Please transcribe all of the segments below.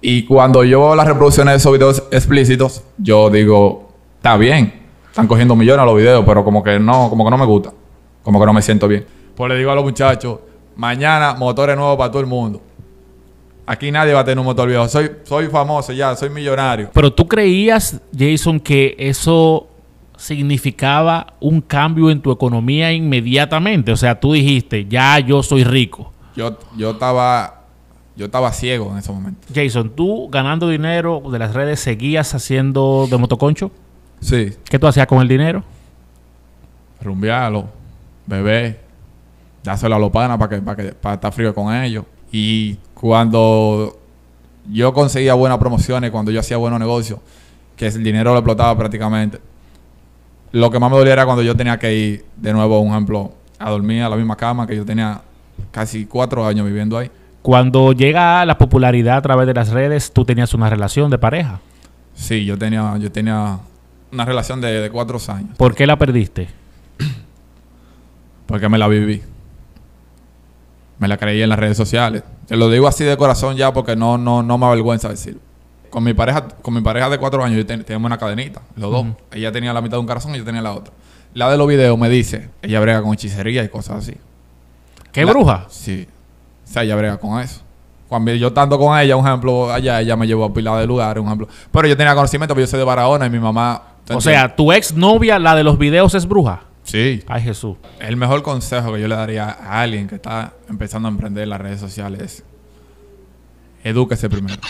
Y cuando yo las reproducciones de esos videos explícitos, yo digo, está bien, están cogiendo millones los videos, pero como que no, como que no me gusta, como que no me siento bien. Pues le digo a los muchachos, mañana motores nuevos para todo el mundo. Aquí nadie va a tener un motor viejo. Soy, soy famoso ya, soy millonario. Pero tú creías, Jason, que eso significaba un cambio en tu economía inmediatamente. O sea, tú dijiste, ya yo soy rico yo, yo estaba yo estaba ciego en ese momento. Jason, tú ganando dinero de las redes, ¿seguías haciendo de motoconcho? Sí. ¿Qué tú hacías con el dinero? Rumbialo, bebé, ya a los panas para que, para que, para estar frío con ellos. Y cuando yo conseguía buenas promociones, cuando yo hacía buenos negocios, que el dinero lo explotaba prácticamente. Lo que más me dolía era cuando yo tenía que ir, de nuevo, un ejemplo, a dormir a la misma cama que yo tenía casi cuatro años viviendo ahí. Cuando llega la popularidad a través de las redes, ¿tú tenías una relación de pareja? Sí, yo tenía, yo tenía una relación de, cuatro años. ¿Por qué la perdiste? Porque me la viví. Me la creí en las redes sociales. Te lo digo así de corazón ya porque no, no, no me avergüenza decirlo. Con mi pareja, con mi pareja de cuatro años, yo teníamos una cadenita, los dos. Ella tenía la mitad de un corazón y yo tenía la otra. La de los videos me dice, ella brega con hechicería y cosas así. ¿Qué bruja? Sí. O sea, ella brega con eso. Cuando yo estando con ella, un ejemplo, allá ella me llevó a pila de lugares, un ejemplo. Pero yo tenía conocimiento, porque yo soy de Barahona y mi mamá. O sea, tu ex novia, la de los videos, es bruja. Sí. Ay, Jesús. El mejor consejo que yo le daría a alguien que está empezando a emprender las redes sociales es: edúquese primero.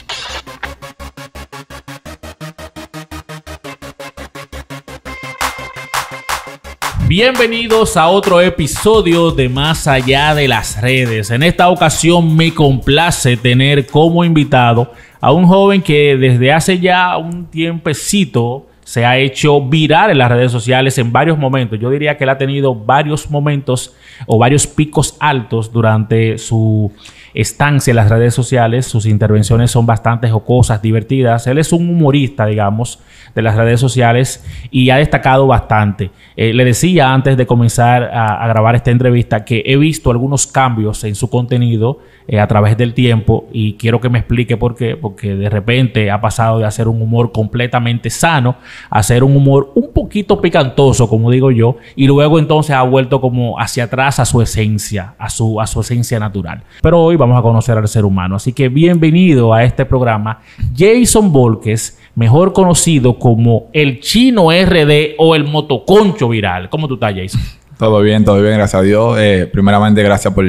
Bienvenidos a otro episodio de Más allá de las redes. En esta ocasión me complace tener como invitado a un joven que desde hace ya un tiempecito se ha hecho virar en las redes sociales en varios momentos. Yo diría que él ha tenido varios momentos o varios picos altos durante su estancia en las redes sociales, sus intervenciones son bastante jocosas, divertidas. Él es un humorista, digamos, de las redes sociales y ha destacado bastante. Eh, le decía antes de comenzar a, grabar esta entrevista que he visto algunos cambios en su contenido eh, a través del tiempo y quiero que me explique por qué, porque de repente ha pasado de hacer un humor completamente sano a hacer un humor un poquito picantoso, como digo yo, y luego entonces ha vuelto como hacia atrás a su esencia, a su, a su esencia natural. Pero hoy vamos a conocer al ser humano. Así que bienvenido a este programa, Jason Volques, mejor conocido como el chino RD o el motoconcho viral. ¿Cómo tú estás, Jason? Todo bien, todo bien, gracias a Dios. Eh, primeramente, gracias por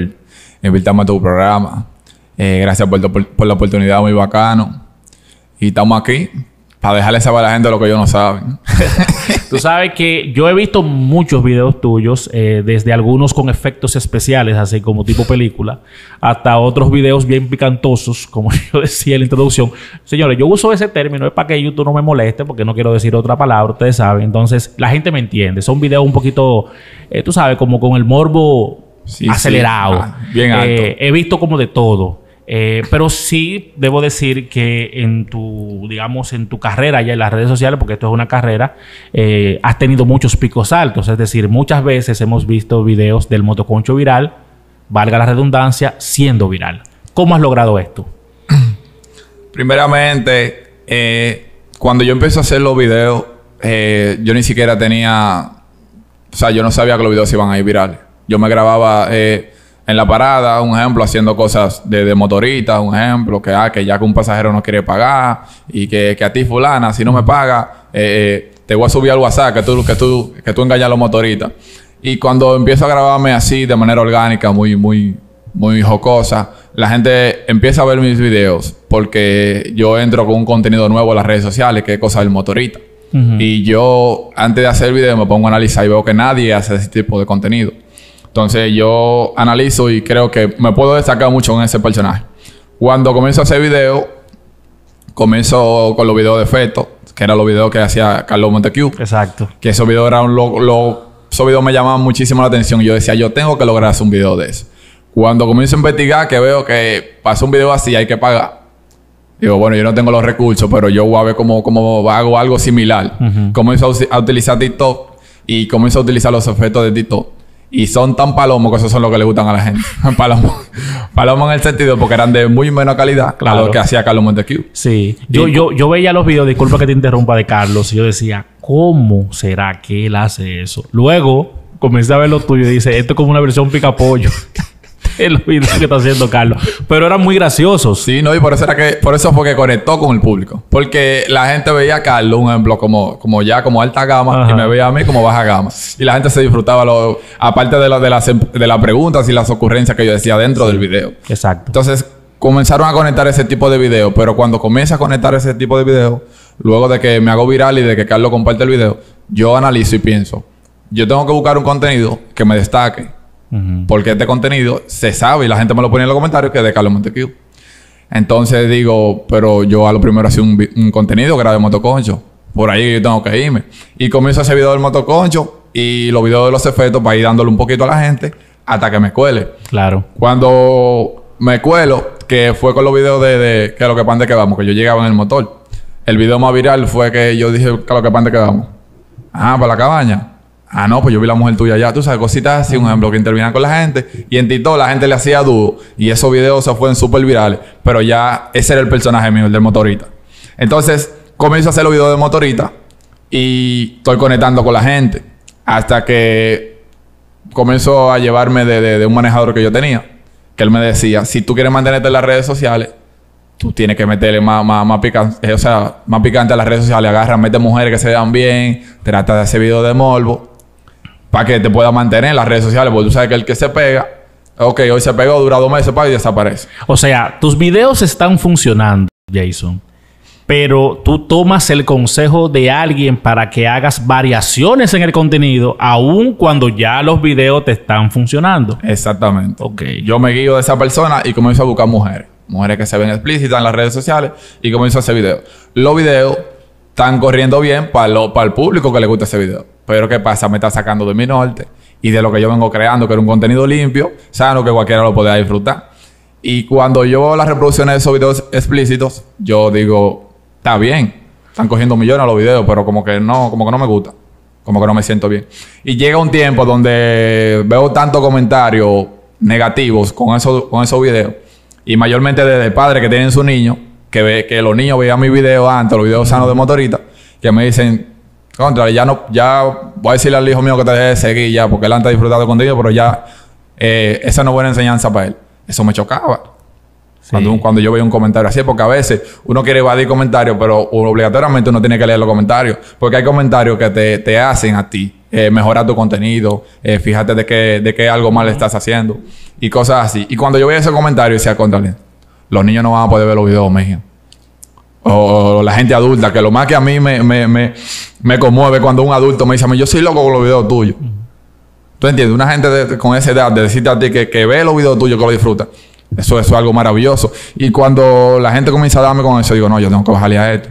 invitarme a tu programa. Eh, gracias por la oportunidad, muy bacano. Y estamos aquí para dejarle saber a la gente lo que ellos no saben. Tú sabes que yo he visto muchos videos tuyos, eh, desde algunos con efectos especiales, así como tipo película, hasta otros videos bien picantosos, como yo decía en la introducción. Señores, yo uso ese término, es para que YouTube no me moleste, porque no quiero decir otra palabra, ustedes saben. Entonces, la gente me entiende. Son videos un poquito, eh, tú sabes, como con el morbo acelerado. Ah, bien alto. Eh, he visto como de todo. Eh, pero sí debo decir que en tu, digamos, en tu carrera ya en las redes sociales, porque esto es una carrera, eh, has tenido muchos picos altos. Es decir, muchas veces hemos visto videos del motoconcho viral, valga la redundancia, siendo viral. ¿Cómo has logrado esto? Primeramente, eh, cuando yo empecé a hacer los videos, yo ni siquiera tenía, o sea, yo no sabía que los videos iban a ir virales. Yo me grababa en la parada, un ejemplo, haciendo cosas de, de un ejemplo, que, ah, que ya que un pasajero no quiere pagar y que, a ti fulana, si no me paga, eh, eh, te voy a subir al WhatsApp, que tú, que tú, que tú engañas a los motoristas. Y cuando empiezo a grabarme así, de manera orgánica, muy, muy, muy jocosa, la gente empieza a ver mis videos porque yo entro con un contenido nuevo en las redes sociales, que es cosa del motorista. Y yo, antes de hacer el video, me pongo a analizar y veo que nadie hace ese tipo de contenido. Entonces yo analizo y creo que me puedo destacar mucho en ese personaje. Cuando comienzo a hacer videos, comienzo con los videos de Feto, que eran los videos que hacía Carlos Montecu. Exacto. Que esos videos eran lo, esos me llamaban muchísimo la atención y yo decía, yo tengo que lograr hacer un video de eso. Cuando comienzo a investigar, que veo que pasa un video así, hay que pagar. Digo, bueno, yo no tengo los recursos, pero yo voy a ver cómo, hago algo similar. Comienzo a, a utilizar TikTok y comienzo a utilizar los efectos de TikTok y son tan palomos que esos son los que le gustan a la gente. palomos. palomos en el sentido porque eran de muy menor calidad claro. lo que hacía Carlos Montecu. Sí. Yo, yo, yo veía los videos, disculpa que te interrumpa, de Carlos. Y yo decía, ¿cómo será que él hace eso? Luego comencé a ver lo tuyo y dice, esto es como una versión pica pollo en los que está haciendo Carlos. Pero eran muy graciosos. Sí, no, y por eso era que, por eso fue que conectó con el público. Porque la gente veía a Carlos, un ejemplo, como, como ya como alta gama, y me veía a mí como baja gama. Y la gente se disfrutaba, lo, aparte de, de, las, de preguntas y las ocurrencias que yo decía dentro del video. Exacto. Entonces, comenzaron a conectar ese tipo de video, pero cuando comienza a conectar ese tipo de video, luego de que me hago viral y de que Carlos comparte el video, yo analizo y pienso, yo tengo que buscar un contenido que me destaque, porque este contenido se sabe y la gente me lo pone en los comentarios que es de Carlos Montequillo. Entonces digo, pero yo a lo primero hacía un, contenido que era de motoconcho. Por ahí yo tengo que irme. Y comienzo ese video del motoconcho y los videos de los efectos para ir dándole un poquito a la gente hasta que me cuele. Claro. Cuando me cuelo, que fue con los videos de, de que lo que pan que vamos, que yo llegaba en el motor. El video más viral fue que yo dije que lo que pan que vamos. Ah, para la cabaña. Ah, no, pues yo vi la mujer tuya allá. Tú sabes, cositas así, un ejemplo, que intervina con la gente. Y en TikTok la gente le hacía dúo. Y esos videos se fueron súper virales. Pero ya ese era el personaje mío, el del motorita. Entonces, comienzo a hacer los videos de motorita. Y estoy conectando con la gente. Hasta que comienzo a llevarme de, un manejador que yo tenía. Que él me decía, si tú quieres mantenerte en las redes sociales, tú tienes que meterle más, más, picante. Eh, o sea, más picante a las redes sociales. Agarra, mete mujeres que se vean bien. Trata de hacer videos de morbo para que te pueda mantener en las redes sociales, porque tú sabes que el que se pega, ok, hoy se pegó, dura dos meses para y desaparece. O sea, tus videos están funcionando, Jason, pero tú tomas el consejo de alguien para que hagas variaciones en el contenido, aun cuando ya los videos te están funcionando. Exactamente. Ok. Yo me guío de esa persona y comienzo a buscar mujeres. Mujeres que se ven explícitas en las redes sociales y comienzo a hacer videos. Los videos están corriendo bien para el público que le gusta ese video. Pero ¿qué pasa? Me está sacando de mi norte y de lo que yo vengo creando, que era un contenido limpio, sano, que cualquiera lo podía disfrutar. Y cuando yo las reproducciones de esos videos explícitos, yo digo, está bien, están cogiendo millones los videos, pero como que no, como que no me gusta, como que no me siento bien. Y llega un tiempo donde veo tantos comentarios negativos con esos, con esos videos, y mayormente desde padres que tienen su niño, que, ve, que los niños veían mis videos antes, los videos sanos de motorita, que me dicen, contra, ya no, ya voy a decirle al hijo mío que te deje seguir ya, porque él antes disfrutado contigo, pero ya eh, esa no es buena enseñanza para él. Eso me chocaba. Cuando, yo veía un comentario así, porque a veces uno quiere evadir comentarios, pero obligatoriamente uno tiene que leer los comentarios, porque hay comentarios que te, hacen a ti eh, mejorar tu contenido, eh, fíjate de qué de algo mal estás haciendo y cosas así. Y cuando yo veía ese comentario, decía, contra los niños no van a poder ver los videos, me o, la gente adulta, que lo más que a mí me, conmueve cuando un adulto me dice a mí, yo soy loco con los videos tuyos. ¿Tú entiendes? Una gente con esa edad, de decirte a ti que, que ve los videos tuyos, que lo disfruta. Eso, es algo maravilloso. Y cuando la gente comienza a darme con eso, digo, no, yo tengo que bajarle a esto.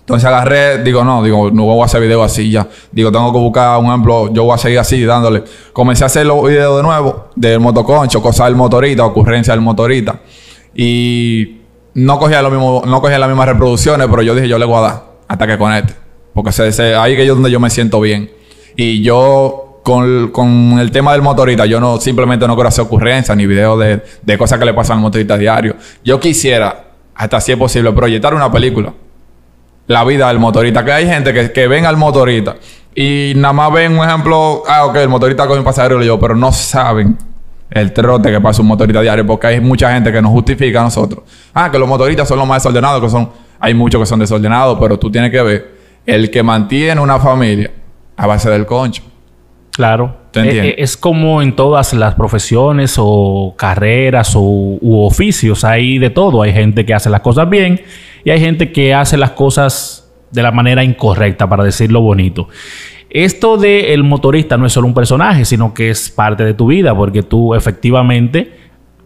Entonces agarré, digo, no, digo, no voy a hacer videos así ya. Digo, tengo que buscar un ejemplo, yo voy a seguir así dándole. Comencé a hacer los videos de nuevo del motoconcho, cosas del motorista, ocurrencia del motorista. Y no cogía, lo mismo, no cogía las mismas reproducciones, pero yo dije, yo le voy a dar hasta que conecte. Porque ahí es donde yo me siento bien. Y yo, con, el tema del motorista, yo no simplemente no quiero hacer ocurrencias ni videos de, cosas que le pasan al motorista diario. Yo quisiera, hasta si es posible, proyectar una película. La vida del motorista. Que hay gente que, que ven al motorista y nada más ven un ejemplo, ah, ok, el motorista con un pasajero y yo, pero no saben el trote que pasa un motorista diario, porque hay mucha gente que nos justifica a nosotros. Ah, que los motoristas son los más desordenados, que son, hay muchos que son desordenados, pero tú tienes que ver, el que mantiene una familia a base del concho. Claro. Es, eh, eh, es como en todas las profesiones o carreras o, u oficios, hay de todo. Hay gente que hace las cosas bien y hay gente que hace las cosas de la manera incorrecta, para decirlo bonito. Esto del motorista no es solo un personaje, sino que es parte de tu vida, porque tú efectivamente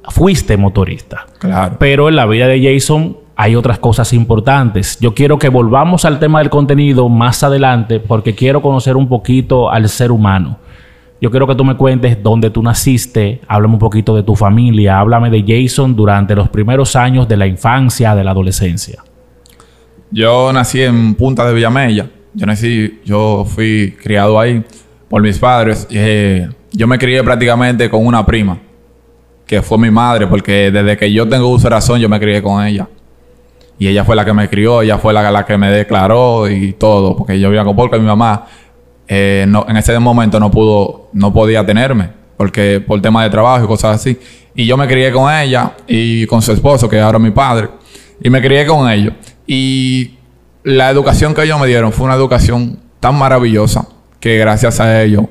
fuiste motorista. Claro. Pero en la vida de Jason hay otras cosas importantes. Yo quiero que volvamos al tema del contenido más adelante, porque quiero conocer un poquito al ser humano. Yo quiero que tú me cuentes dónde tú naciste, háblame un poquito de tu familia, háblame de Jason durante los primeros años de la infancia, de la adolescencia. Yo nací en Punta de Villamella, yo nací, yo fui criado ahí por mis padres. Eh, yo me crié prácticamente con una prima, que fue mi madre, porque desde que yo tengo uso de razón yo me crié con ella. Y ella fue la que me crió, ella fue la, que me declaró y todo, porque yo vivía con porque mi mamá eh, en ese momento no pudo, no podía tenerme, porque por temas de trabajo y cosas así. Y yo me crié con ella y con su esposo, que ahora es mi padre, y me crié con ellos. Y la educación que ellos me dieron fue una educación tan maravillosa que gracias a ellos,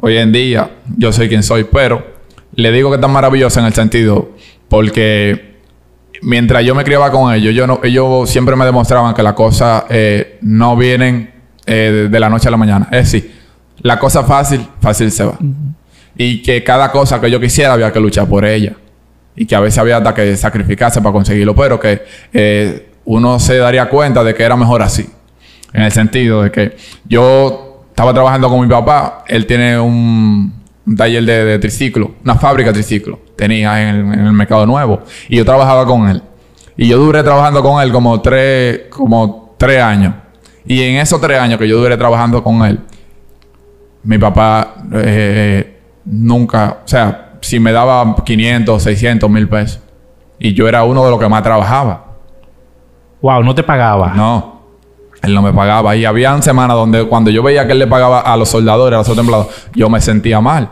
hoy en día, yo soy quien soy. Pero le digo que tan maravillosa en el sentido porque mientras yo me criaba con ellos, yo ellos siempre me demostraban que las cosas eh, no vienen eh, de la noche a la mañana. Es decir, la cosa fácil, fácil se va. Y que cada cosa que yo quisiera había que luchar por ella. Y que a veces había hasta que sacrificarse para conseguirlo, pero que eh, uno se daría cuenta de que era mejor así. En el sentido de que yo estaba trabajando con mi papá, él tiene un, taller de, triciclo, una fábrica de triciclo, tenía en el, mercado nuevo, y yo trabajaba con él. Y yo duré trabajando con él como tres, como tres años. Y en esos tres años que yo duré trabajando con él, mi papá eh, nunca, o sea, si me daba 500, 600 mil pesos, y yo era uno de los que más trabajaba. Wow, no te pagaba. No. Él no me pagaba. Y habían semanas donde cuando yo veía que él le pagaba a los soldadores, a los templados yo me sentía mal.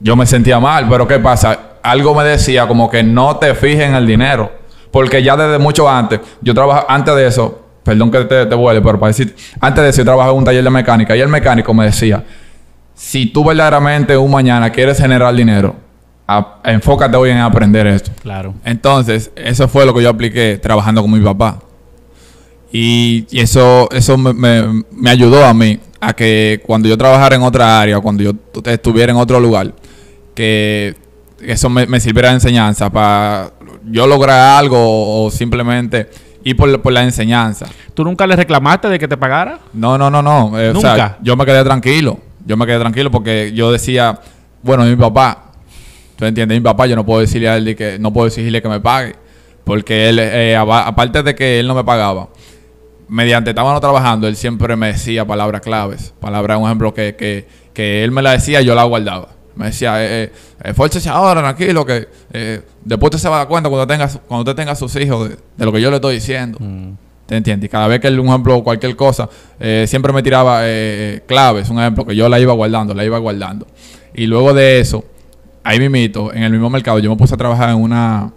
Yo me sentía mal, pero ¿qué pasa? Algo me decía como que no te fijes en el dinero. Porque ya desde mucho antes, yo trabajaba, antes de eso, perdón que te, te pero para decir, antes de eso yo trabajaba en un taller de mecánica y el mecánico me decía, si tú verdaderamente un mañana quieres generar dinero, enfócate hoy en aprender esto. Claro. Entonces, eso fue lo que yo apliqué trabajando con mi papá. Y, eso, eso me, ayudó a mí a que cuando yo trabajara en otra área, cuando yo estuviera en otro lugar, que eso me, sirviera de enseñanza para yo lograr algo o simplemente ir por, la enseñanza. ¿Tú nunca le reclamaste de que te pagara? No, no, no, no. Eh, o sea, yo me quedé tranquilo. Yo me quedé tranquilo porque yo decía, bueno, mi papá, ¿Tú entiendes? Mi papá, yo no puedo decirle a él que, no puedo exigirle que me pague. Porque él, eh, aparte de que él no me pagaba, mediante estábamos trabajando, él siempre me decía palabras claves. Palabras, un ejemplo, que, que, él me la decía yo la guardaba. Me decía, eh, eh ahora, tranquilo, que eh, después usted se va a dar cuenta cuando tengas cuando usted tenga sus hijos de, lo que yo le estoy diciendo. Mm. ¿Te entiendes? Y cada vez que él, un ejemplo, cualquier cosa, siempre me tiraba claves, un ejemplo, que yo la iba guardando, la iba guardando. Y luego de eso, ahí mismo, en el mismo mercado, yo me puse a trabajar en una,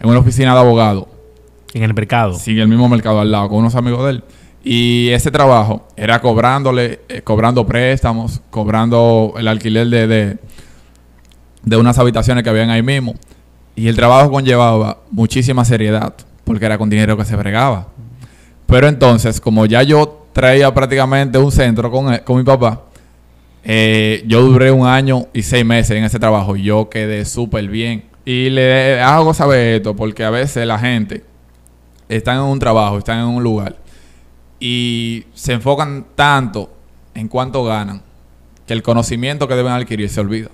en una oficina de abogado. En el mercado. Sí, en el mismo mercado al lado, con unos amigos de él. Y ese trabajo era cobrándole, eh, cobrando préstamos, cobrando el alquiler de, de, unas habitaciones que habían ahí mismo. Y el trabajo conllevaba muchísima seriedad, porque era con dinero que se fregaba. Pero entonces, como ya yo traía prácticamente un centro con, eh, con mi papá, eh, yo duré un año y seis meses en ese trabajo. Yo quedé súper bien. Y le hago saber esto porque a veces la gente está en un trabajo, está en un lugar y se enfocan tanto en cuánto ganan que el conocimiento que deben adquirir se olvida.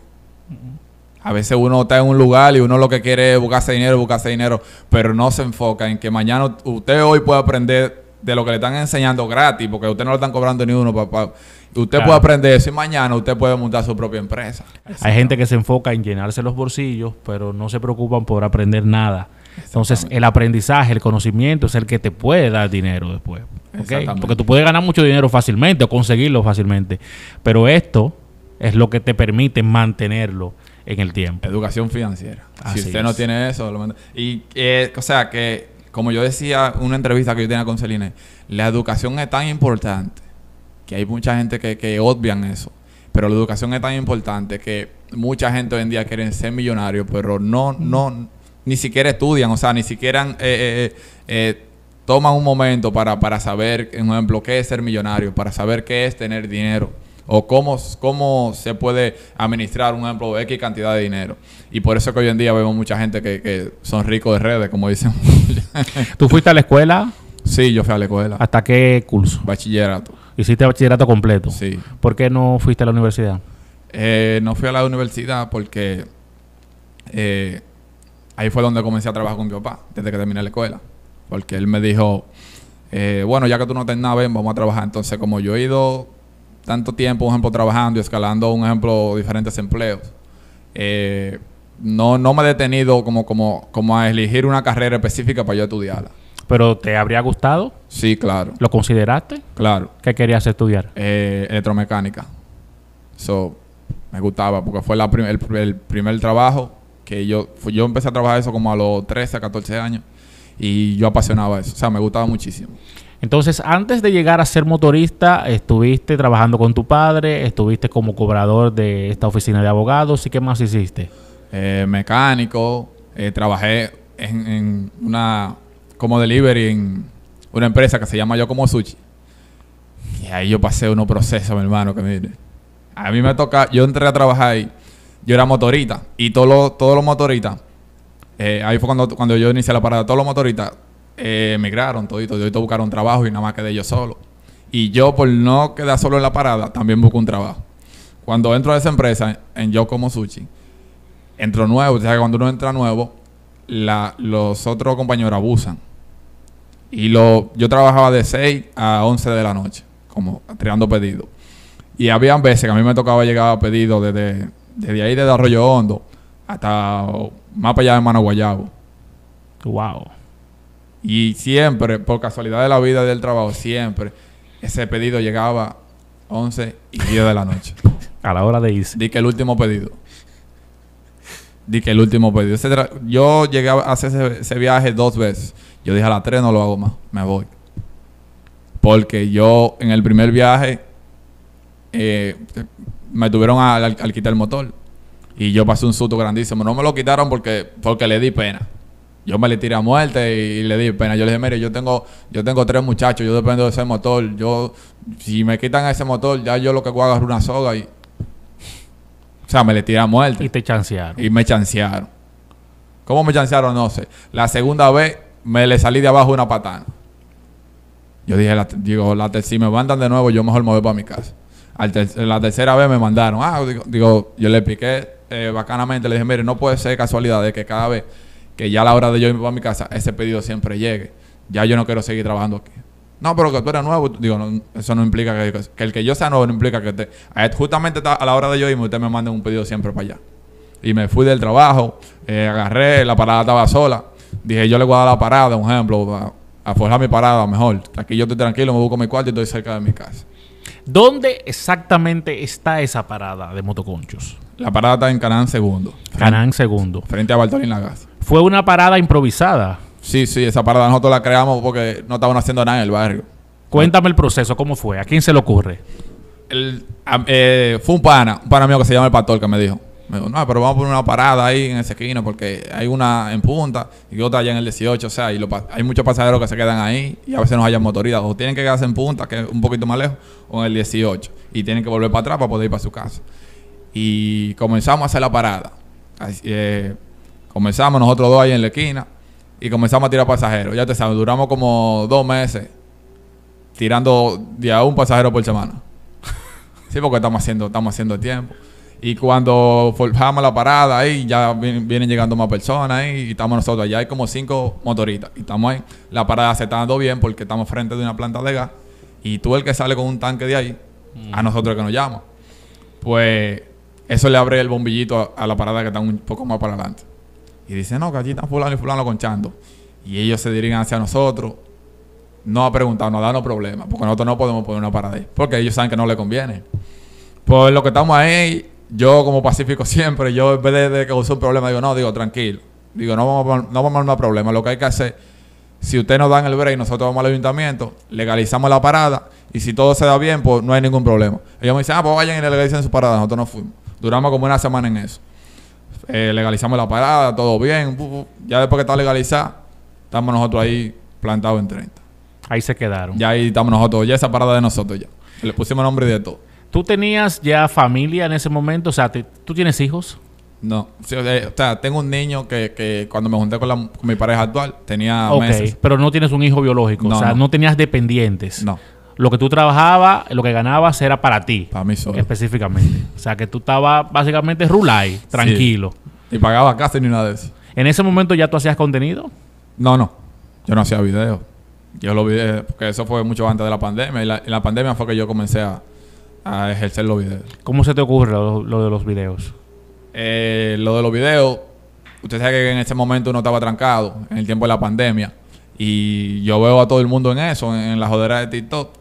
A veces uno está en un lugar y uno lo que quiere es buscarse dinero, buscarse dinero, pero no se enfoca en que mañana usted hoy puede aprender de lo que le están enseñando gratis, porque usted no le están cobrando ni uno, papá. Usted puede aprender eso y mañana usted puede montar su propia empresa. Hay gente que se enfoca en llenarse los bolsillos, pero no se preocupan por aprender nada. Entonces, el aprendizaje, el conocimiento es el que te puede dar dinero después. Porque tú puedes ganar mucho dinero fácilmente o conseguirlo fácilmente, pero esto es lo que te permite mantenerlo en el tiempo. Educación financiera. si usted no tiene eso, Y, eh, o sea, que como yo decía en una entrevista que yo tenía con Celine, la educación es tan importante que hay mucha gente que, que eso. Pero la educación es tan importante que mucha gente hoy en día quiere ser millonario, pero no, no, ni siquiera estudian, o sea, ni siquiera eh, eh, eh, toman un momento para, para saber, por ejemplo, qué es ser millonario, para saber qué es tener dinero o cómo, se puede administrar, un ejemplo, X cantidad de dinero. Y por eso que hoy en día vemos mucha gente que, son ricos de redes, como dicen. ¿Tú fuiste a la escuela? Sí, yo fui a la escuela. ¿Hasta qué curso? Bachillerato. ¿Hiciste bachillerato completo? Sí. ¿Por qué no fuiste a la universidad? Eh, no fui a la universidad porque eh, ahí fue donde comencé a trabajar con mi papá, desde que terminé la escuela. Porque él me dijo, eh, bueno, ya que tú no tenés nada, ven, vamos a trabajar. Entonces, como yo he ido tanto tiempo, un ejemplo, trabajando y escalando, un ejemplo, diferentes empleos. Eh, no, no me he detenido como, como, como a elegir una carrera específica para yo estudiarla. ¿Pero te habría gustado? Sí, claro. ¿Lo consideraste? Claro. ¿Qué querías estudiar? Eh, electromecánica. Eso me gustaba porque fue la el, primer trabajo que yo... yo empecé a trabajar eso como a los 13, 14 años y yo apasionaba eso. O sea, me gustaba muchísimo. Entonces, antes de llegar a ser motorista, estuviste trabajando con tu padre, estuviste como cobrador de esta oficina de abogados, ¿y qué más hiciste? Eh, mecánico, eh, trabajé en, una como delivery en una empresa que se llama Yo Como Sushi. Y ahí yo pasé unos procesos, mi hermano, que mire. A mí me toca, yo entré a trabajar ahí, yo era motorista, y todos los todo motoristas, eh, ahí fue cuando, cuando yo inicié la parada, todos los motoristas eh, emigraron todito, todito buscaron trabajo y nada más quedé yo solo. Y yo, por no quedar solo en la parada, también busco un trabajo. Cuando entro a esa empresa, en Yo Como Sushi, entro nuevo. O sea, que cuando uno entra nuevo, la, los otros compañeros abusan. Y lo, yo trabajaba de 6 a 11 de la noche, como tirando pedidos. Y había veces que a mí me tocaba llegar a pedidos desde, desde ahí, desde Arroyo Hondo, hasta más allá de Managuayabo. ¡Wow! Y siempre, por casualidad de la vida del trabajo, siempre ese pedido llegaba 11 y 10 de la noche. a la hora de irse. Di que el último pedido. Di que el último pedido. Yo llegué a hacer ese, viaje dos veces. Yo dije a las 3 no lo hago más, me voy. Porque yo en el primer viaje eh, me tuvieron al, quitar el motor. Y yo pasé un susto grandísimo. No me lo quitaron porque, porque le di pena yo me le tiré a muerte y, le di pena. Yo le dije, mire, yo tengo, yo tengo tres muchachos, yo dependo de ese motor. Yo, si me quitan ese motor, ya yo lo que hago es una soga y. O sea, me le tiré a muerte. Y te chancearon. Y me chancearon. ¿Cómo me chancearon? No sé. La segunda vez me le salí de abajo una patada. Yo dije, digo, la si me mandan de nuevo, yo mejor me voy para mi casa. la tercera vez me mandaron. Ah, digo, yo le piqué eh, bacanamente. Le dije, mire, no puede ser casualidad de que cada vez que ya a la hora de yo irme a mi casa, ese pedido siempre llegue. Ya yo no quiero seguir trabajando aquí. No, pero que tú eres nuevo, digo, eso no implica que, el que yo sea nuevo no implica que usted, justamente a la hora de yo irme, usted me mande un pedido siempre para allá. Y me fui del trabajo, eh, agarré, la parada estaba sola. Dije, yo le voy a dar la parada, un ejemplo, a, forjar mi parada mejor. Aquí yo estoy tranquilo, me busco mi cuarto y estoy cerca de mi casa. ¿Dónde exactamente está esa parada de motoconchos? La parada está en Canán Segundo. Canán Segundo. Frente a Bartolín Lagazo fue una parada improvisada. Sí, sí, esa parada nosotros la creamos porque no estábamos haciendo nada en el barrio. Cuéntame el proceso, ¿cómo fue? ¿A quién se le ocurre? Eh, fue un pana, un pana mío que se llama El Pastor, que me dijo. Me dijo, no, pero vamos a poner una parada ahí en ese esquina porque hay una en Punta y otra allá en el 18. O sea, y hay muchos pasajeros que se quedan ahí y a veces nos hallan motorizados. O tienen que quedarse en Punta, que es un poquito más lejos, o en el 18. Y tienen que volver para atrás para poder ir para su casa. Y comenzamos a hacer la parada. Así, eh, Comenzamos nosotros dos ahí en la esquina y comenzamos a tirar pasajeros. Ya te sabes, duramos como dos meses tirando de a un pasajero por semana. sí, porque estamos haciendo, estamos haciendo el tiempo. Y cuando forjamos la parada ahí, ya vienen llegando más personas y estamos nosotros. Allá hay como cinco motoristas y estamos ahí. La parada se está dando bien porque estamos frente de una planta de gas y tú el que sale con un tanque de ahí, a mm. nosotros que nos llama. Pues eso le abre el bombillito a la parada que está un poco más para adelante y dicen, no, que allí están fulano y fulano conchando. Y ellos se dirigen hacia nosotros, no a no a darnos problemas, porque nosotros no podemos poner una parada ahí, porque ellos saben que no les conviene. Pues lo que estamos ahí, yo como pacífico siempre, yo en vez de, que causar un problema, digo, no, digo, tranquilo, digo, no vamos, a, no vamos a armar problemas, lo que hay que hacer, si ustedes nos dan el break, nosotros vamos al ayuntamiento, legalizamos la parada, y si todo se da bien, pues no hay ningún problema. Ellos me dicen, ah, pues vayan y legalicen su parada, nosotros no fuimos. Duramos como una semana en eso. Eh, legalizamos la parada, todo bien. Ya después que está legalizada, estamos nosotros ahí plantados en 30. Ahí se quedaron. Ya ahí estamos nosotros, ya esa parada de nosotros ya. Le pusimos nombre de todo. ¿Tú tenías ya familia en ese momento? O sea, ¿tú tienes hijos? No. o sea, tengo un niño que, cuando me junté con, mi pareja actual tenía meses. pero no tienes un hijo biológico. o sea, no tenías dependientes. No lo que tú trabajabas, lo que ganabas era para ti. Para mí solo. Específicamente. o sea, que tú estabas básicamente rulay, tranquilo. Y pagaba casi ni nada de eso. ¿En ese momento ya tú hacías contenido? No, no. Yo no hacía videos. Yo lo vi, eh, porque eso fue mucho antes de la pandemia. Y la, en la pandemia fue que yo comencé a, ejercer los videos. ¿Cómo se te ocurre lo, de los videos? Eh, lo de los videos, usted sabe que en ese momento uno estaba trancado, en el tiempo de la pandemia. Y yo veo a todo el mundo en eso, en, la jodera de TikTok.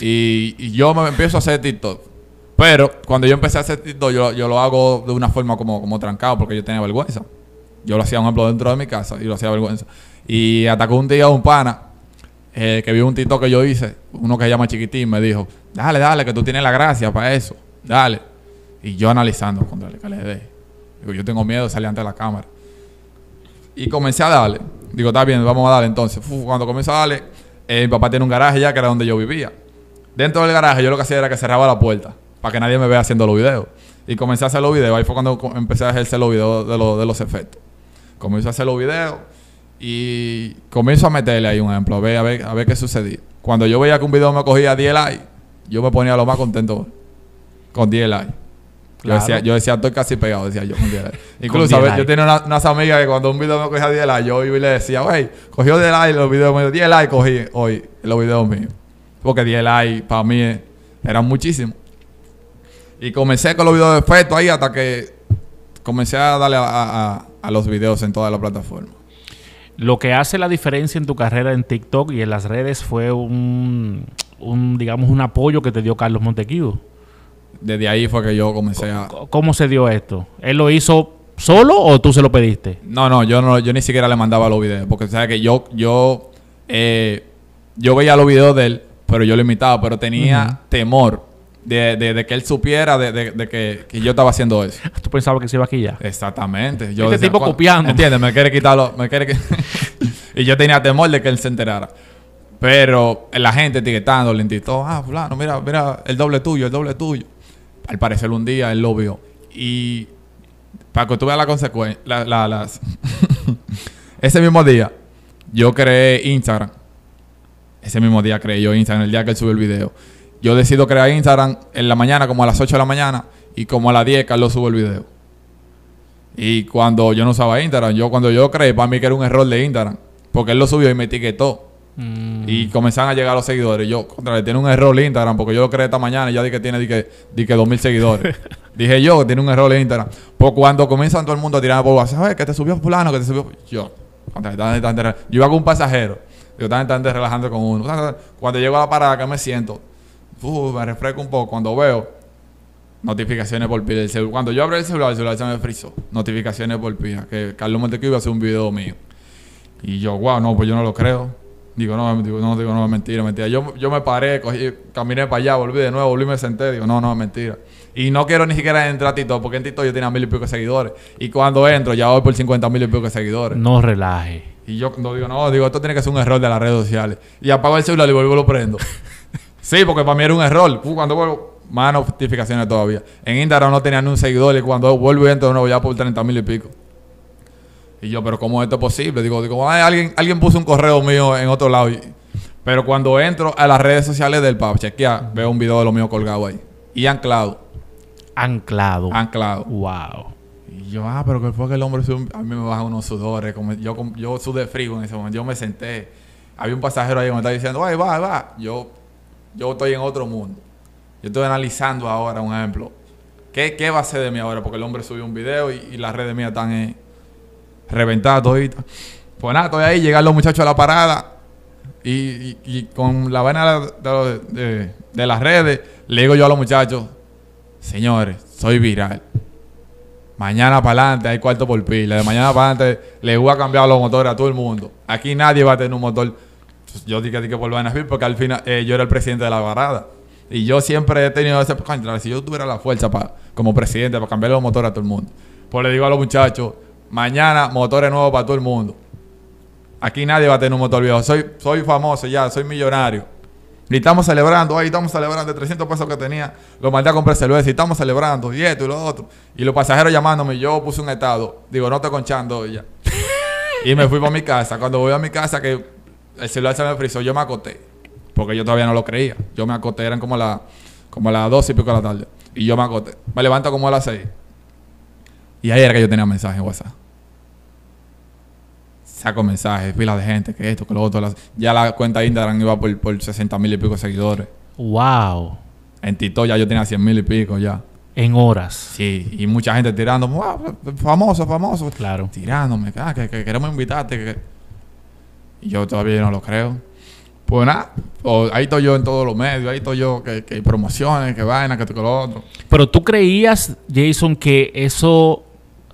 Y, yo me empiezo a hacer TikTok. Pero cuando yo empecé a hacer TikTok, yo, yo lo hago de una forma como, como trancado porque yo tenía vergüenza. Yo lo hacía, un ejemplo, dentro de mi casa y lo hacía vergüenza. Y atacó un día un pana eh, que vio un TikTok que yo hice, uno que se llama Chiquitín, me dijo, dale, dale, que tú tienes la gracia para eso, dale. Y yo analizando contra el que le dé. Digo, yo tengo miedo de salir ante la cámara. Y comencé a darle. Digo, está bien, vamos a darle entonces. cuando comienzo a darle, eh, mi papá tiene un garaje ya que era donde yo vivía. Dentro del garaje yo lo que hacía era que cerraba la puerta para que nadie me vea haciendo los videos. Y comencé a hacer los videos. Ahí fue cuando empecé a ejercer los videos de, los efectos. Comencé a hacer los videos y comienzo a meterle ahí un ejemplo, a ver, a ver qué sucedía. Cuando yo veía que un video me cogía 10 likes, yo me ponía lo más contento con 10 likes. Yo decía, yo decía, estoy casi pegado, decía yo. Incluso yo tenía unas amigas que cuando un video me cogía 10 likes, yo y le decía, wey, cogió 10 likes los videos míos. 10 likes cogí hoy los videos míos. Porque 10 likes para mí eran muchísimos. Y comencé con los videos de efecto ahí hasta que comencé a darle a, los videos en todas las plataformas. Lo que hace la diferencia en tu carrera en TikTok y en las redes fue un, un digamos, un apoyo que te dio Carlos Montequido desde ahí fue que yo comencé a... ¿Cómo se dio esto? ¿Él lo hizo solo o tú se lo pediste? No, no, yo no, yo ni siquiera le mandaba los videos, porque sabes que yo, yo, eh, yo veía los videos de él, pero yo lo imitaba, pero tenía temor de, que él supiera de, que, yo estaba haciendo eso. Tú pensabas que se iba aquí ya. Exactamente. Yo este tipo copiando. ¿Entiendes? Me quiere quitarlo, me quiere y yo tenía temor de que él se enterara. Pero la gente etiquetando, le ah, fulano, mira, mira, el doble tuyo, el doble tuyo al parecer un día él lo vio. Y para que tú veas la consecuencia, ese mismo día yo creé Instagram. Ese mismo día creé yo Instagram, el día que él subió el video. Yo decido crear Instagram en la mañana, como a las 8 de la mañana, y como a las 10 Carlos subió el video. Y cuando yo no usaba Instagram, yo cuando yo creé, para mí que era un error de Instagram, porque él lo subió y me etiquetó. Mm. Y comenzaron a llegar los seguidores. Yo, contra, tiene un error el Instagram, porque yo lo creé esta mañana y ya dije que tiene di que, di que 2.000 seguidores. Dije yo, que tiene un error el Instagram. Pues cuando comienzan todo el mundo a tirar por WhatsApp, Que te subió fulano, que te subió... Yo, yo iba con un pasajero. Yo estaba relajando con uno. Cuando llego a la parada, que me siento, uff me refresco un poco. Cuando veo notificaciones por pila Cuando yo abro el celular, el celular se me frizó. Notificaciones por pila. Que Carlos Montecubio iba a hacer un video mío. Y yo, wow, no, pues yo no lo creo. Digo, no, digo, no, digo, no, mentira, mentira. Yo, me paré, cogí, caminé para allá, volví de nuevo, volví y me senté. Digo, no, no, mentira. Y no quiero ni siquiera entrar a TikTok, porque en Tito yo tenía mil y pico de seguidores. Y cuando entro, ya voy por 50 mil y pico de seguidores. No relaje. Y yo cuando digo, no, digo, esto tiene que ser un error de las redes sociales. Y apago el celular y vuelvo y lo prendo. sí, porque para mí era un error. Uh, cuando vuelvo, más notificaciones todavía. En Instagram no tenía ni un seguidor y cuando vuelvo y entro de nuevo, ya por 30 mil y pico. Y yo, pero ¿cómo es esto posible? Digo, digo alguien, alguien puso un correo mío en otro lado. pero cuando entro a las redes sociales del PAP, chequea, veo un video de lo mío colgado ahí. Y anclado. Anclado. Anclado. Wow. Y yo, ah, pero ¿qué fue que el hombre sube? A mí me bajan unos sudores. yo, yo sudé frío en ese momento. Yo me senté. Había un pasajero ahí que me estaba diciendo, ay, va, va. Yo, yo estoy en otro mundo. Yo estoy analizando ahora, un ejemplo. ¿Qué, va a ser de mí ahora? Porque el hombre subió un video y, y las redes mías están en reventado todita. Pues nada, estoy ahí, llegan los muchachos a la parada y, con la vaina de, las redes, le digo yo a los muchachos, señores, soy viral. Mañana para adelante hay cuarto por pila. De mañana para adelante le voy a cambiar los motores a todo el mundo. Aquí nadie va a tener un motor. Yo dije, que a vivir porque al final eh, yo era el presidente de la parada. Y yo siempre he tenido ese Si yo tuviera la fuerza para, como presidente para cambiar los motores a todo el mundo. Pues le digo a los muchachos, Mañana, motores nuevos para todo el mundo. Aquí nadie va a tener un motor viejo. Soy, soy famoso ya, soy millonario. Y estamos celebrando, ahí estamos celebrando, 300 pesos que tenía, lo mandé a comprar y estamos celebrando, y y lo otro. Y los pasajeros llamándome, yo puse un estado, digo, no te conchando ya. y me fui para mi casa. Cuando voy a mi casa, que el celular se me frizó, yo me acoté, porque yo todavía no lo creía. Yo me acoté, eran como las como las 12 y pico de la tarde, y yo me acoté. Me levanto como a las 6. Y ayer que yo tenía mensajes en WhatsApp. Saco mensajes, Filas de gente, que esto, que lo otro. Ya la cuenta de Instagram iba por, por 60 mil y pico seguidores. ¡Wow! En TikTok ya yo tenía 100 mil y pico ya. En horas. Sí, y mucha gente tirando, wow, famoso, famoso. Claro. Tirándome, ah, que, queremos invitarte. Y yo todavía no lo creo. Pues nada, ahí estoy yo en todos los medios, ahí estoy yo que, que promociones, que vaina, que, que lo otro. Pero tú creías, Jason, que eso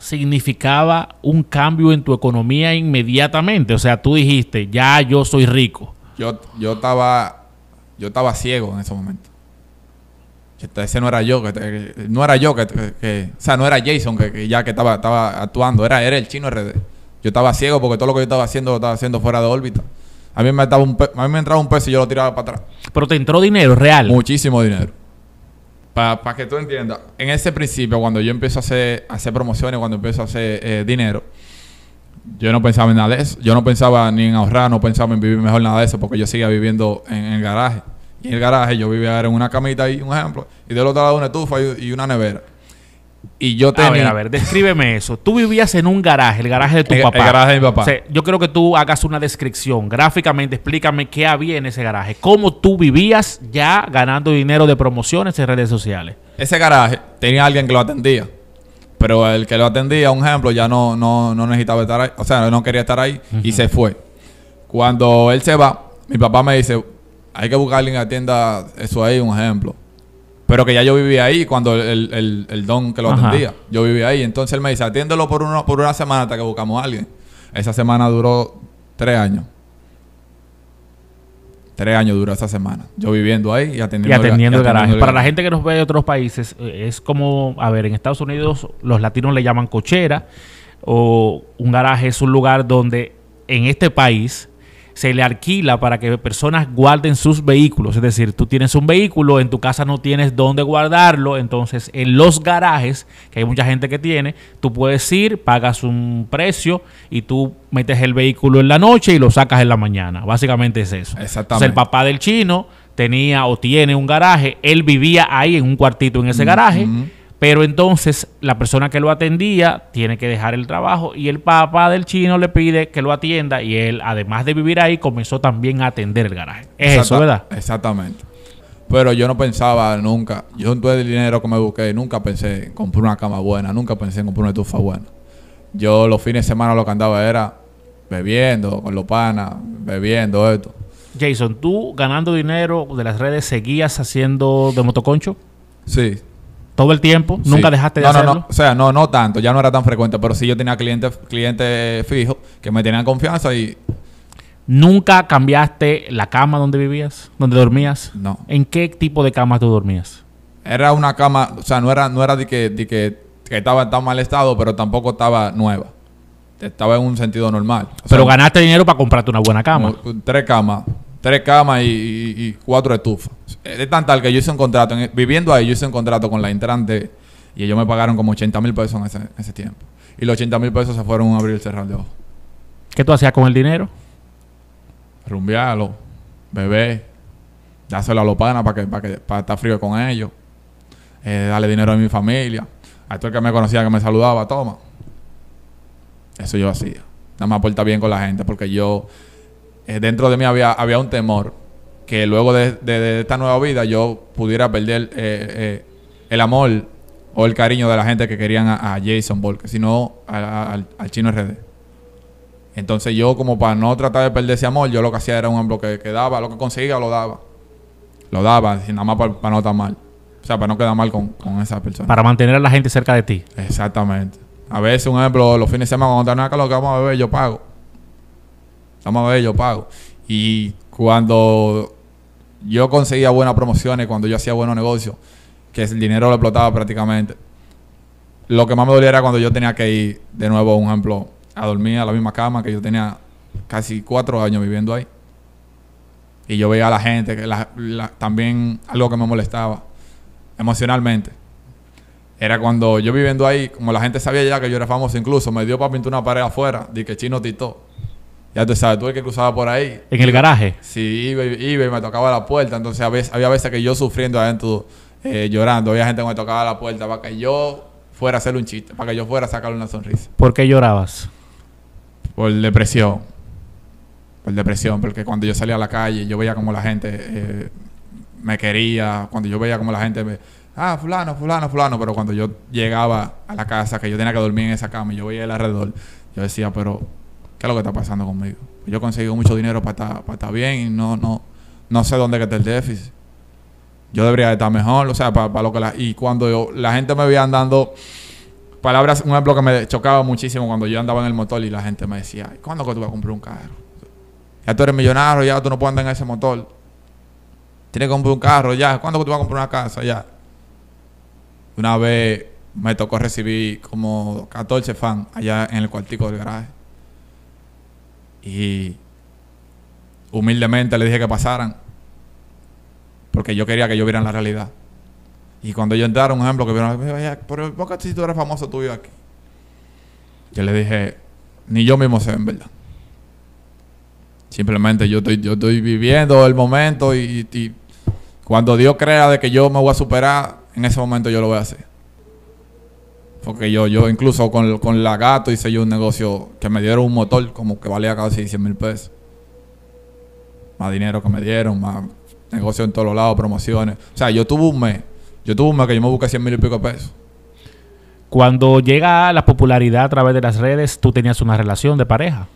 significaba un cambio en tu economía inmediatamente. O sea, tú dijiste, ya yo soy rico. Yo, yo estaba, yo estaba ciego en ese momento. Este, ese no era yo, que, este, no era yo que, o sea, no era Jason que, ya que estaba, estaba actuando, era, era el chino RD. Yo estaba ciego porque todo lo que yo estaba haciendo lo estaba haciendo fuera de órbita. A mí me, estaba un a mí me entraba un peso y yo lo tiraba para atrás. Pero te entró dinero real. Muchísimo dinero. Para que tú entiendas, en ese principio, cuando yo empiezo a hacer, hacer promociones, cuando empiezo a hacer eh, dinero, yo no pensaba en nada de eso. Yo no pensaba ni en ahorrar, no pensaba en vivir mejor, nada de eso, porque yo seguía viviendo en, el garaje. Y en el garaje yo vivía en una camita Ahí un ejemplo, y del otro lado una estufa y una nevera. Y yo tenía... A ver, a ver, descríbeme eso. Tú vivías en un garaje, el garaje de tu papá. El garaje de mi papá. yo creo que tú hagas una descripción gráficamente, explícame qué había en ese garaje, cómo tú vivías ya ganando dinero de promociones en redes sociales. Ese garaje tenía alguien que lo atendía, pero el que lo atendía, un ejemplo, ya no, no, necesitaba estar ahí, o sea, no quería estar ahí y se fue. Cuando él se va, mi papá me dice, hay que buscar en la tienda eso ahí, un ejemplo. Pero que ya yo vivía ahí cuando el, don que lo atendía. Yo vivía ahí. Entonces él me dice, atiéndelo por, uno, por una semana hasta que buscamos a alguien. Esa semana duró tres años. Tres años duró esa semana. Yo viviendo ahí y atendiendo, y atendiendo el garaje. Para la gente que nos ve de otros países, eh, es como, a ver, en Estados Unidos los latinos le llaman cochera o un garaje es un lugar donde en este país se le alquila para que personas guarden sus vehículos. Es decir, tú tienes un vehículo, en tu casa no tienes dónde guardarlo, entonces en los garajes, que hay mucha gente que tiene, tú puedes ir, pagas un precio y tú metes el vehículo en la noche y lo sacas en la mañana. Básicamente es eso. Exactamente. el papá del chino tenía o tiene un garaje, él vivía ahí en un cuartito en ese garaje pero entonces la persona que lo atendía tiene que dejar el trabajo y el papá del chino le pide que lo atienda y él, además de vivir ahí, comenzó también a atender el garaje. Es eso, ¿verdad? Exactamente. Pero yo no pensaba nunca, yo todo el dinero que me busqué, nunca pensé en comprar una cama buena, nunca pensé en comprar una estufa buena. Yo los fines de semana lo que andaba era bebiendo con los panas, bebiendo esto. Jason, ¿tú ganando dinero de las redes seguías haciendo de motoconcho? Sí, todo el tiempo, nunca dejaste de no, No, no, o sea, no, no tanto, ya no era tan frecuente, pero sí yo tenía clientes, clientes fijos que me tenían confianza y ¿Nunca cambiaste la cama donde vivías, donde dormías? No. ¿En qué tipo de cama tú dormías? Era una cama, o sea, no era, no era de que, que, estaba en tan mal estado, pero tampoco estaba nueva. Estaba en un sentido normal. pero ganaste dinero para comprarte una buena cama. Tres camas, tres camas y, cuatro estufas. Es tan tal que yo hice un contrato, viviendo ahí, yo hice un contrato con la entrante y ellos me pagaron como 80 mil pesos en ese, tiempo. Y los 80 mil pesos se fueron a abrir el cerrar de ojos. ¿Qué tú hacías con el dinero? Rumbiarlo, Bebé. dárselo a los panas para que, para que, estar frío con ellos, eh, darle dinero a mi familia. A todo el que me conocía, que me saludaba, toma. Eso yo hacía. Nada más aporta bien con la gente porque yo eh, dentro de mí había, había un temor que luego de, esta nueva vida yo pudiera perder eh, eh, el amor o el cariño de la gente que querían a, Jason Volk sino al, chino RD. Entonces yo como para no tratar de perder ese amor, yo lo que hacía era un ejemplo que, daba, lo que conseguía lo daba. Lo daba, nada más para, no estar mal. O sea, para no quedar mal con, esa persona. Para mantener a la gente cerca de ti. Exactamente. A veces, un ejemplo, los fines de semana cuando te acá, lo que vamos a beber, yo pago vamos a ver, yo pago. Y cuando yo conseguía buenas promociones, cuando yo hacía buenos negocios, que el dinero lo explotaba prácticamente, lo que más me dolía era cuando yo tenía que ir, de nuevo, un ejemplo, a dormir a la misma cama que yo tenía casi cuatro años viviendo ahí. Y yo veía a la gente, que también algo que me molestaba emocionalmente. Era cuando yo viviendo ahí, como la gente sabía ya que yo era famoso, incluso me dio para pintar una pared afuera, de que chino tito. Ya tú sabes, tú el que cruzaba por ahí. ¿En el garaje? Sí, iba, y me tocaba la puerta. Entonces había veces que yo sufriendo adentro, eh, llorando. Había gente que me tocaba la puerta para que yo fuera a hacerle un chiste, para que yo fuera a sacarle una sonrisa. ¿Por qué llorabas? Por depresión. Por depresión, porque cuando yo salía a la calle, yo veía como la gente eh, me quería. Cuando yo veía como la gente me. Ah, fulano, fulano, fulano. Pero cuando yo llegaba a la casa, que yo tenía que dormir en esa cama y yo veía el alrededor, yo decía, pero ¿qué es lo que está pasando conmigo? Yo he conseguido mucho dinero para estar, bien y no, no, no sé dónde que está el déficit. Yo debería estar mejor, o sea, para, lo que Y cuando la gente me veía andando palabras, un ejemplo que me chocaba muchísimo cuando yo andaba en el motor y la gente me decía, ¿cuándo que tú vas a comprar un carro? Ya tú eres millonario, ya tú no puedes andar en ese motor. Tienes que comprar un carro, ya. ¿Cuándo que tú vas a comprar una casa? Ya. Una vez me tocó recibir como 14 fans allá en el cuartico del garaje. Y humildemente le dije que pasaran, porque yo quería que ellos vieran la realidad. Y cuando ellos entraron, un ejemplo, que vieron, ¿por qué si tú eres famoso, tú vives aquí? Yo le dije, ni yo mismo sé, en verdad. Simplemente yo estoy, yo estoy viviendo el momento y, y cuando Dios crea de que yo me voy a superar, en ese momento yo lo voy a hacer. Porque yo, yo incluso con, la gato hice yo un negocio que me dieron un motor como que valía casi 100 mil pesos. Más dinero que me dieron, más negocio en todos los lados, promociones. O sea, yo tuve un mes, yo tuve un mes que yo me busqué 100 mil y pico pesos. Cuando llega la popularidad a través de las redes, tú tenías una relación de pareja.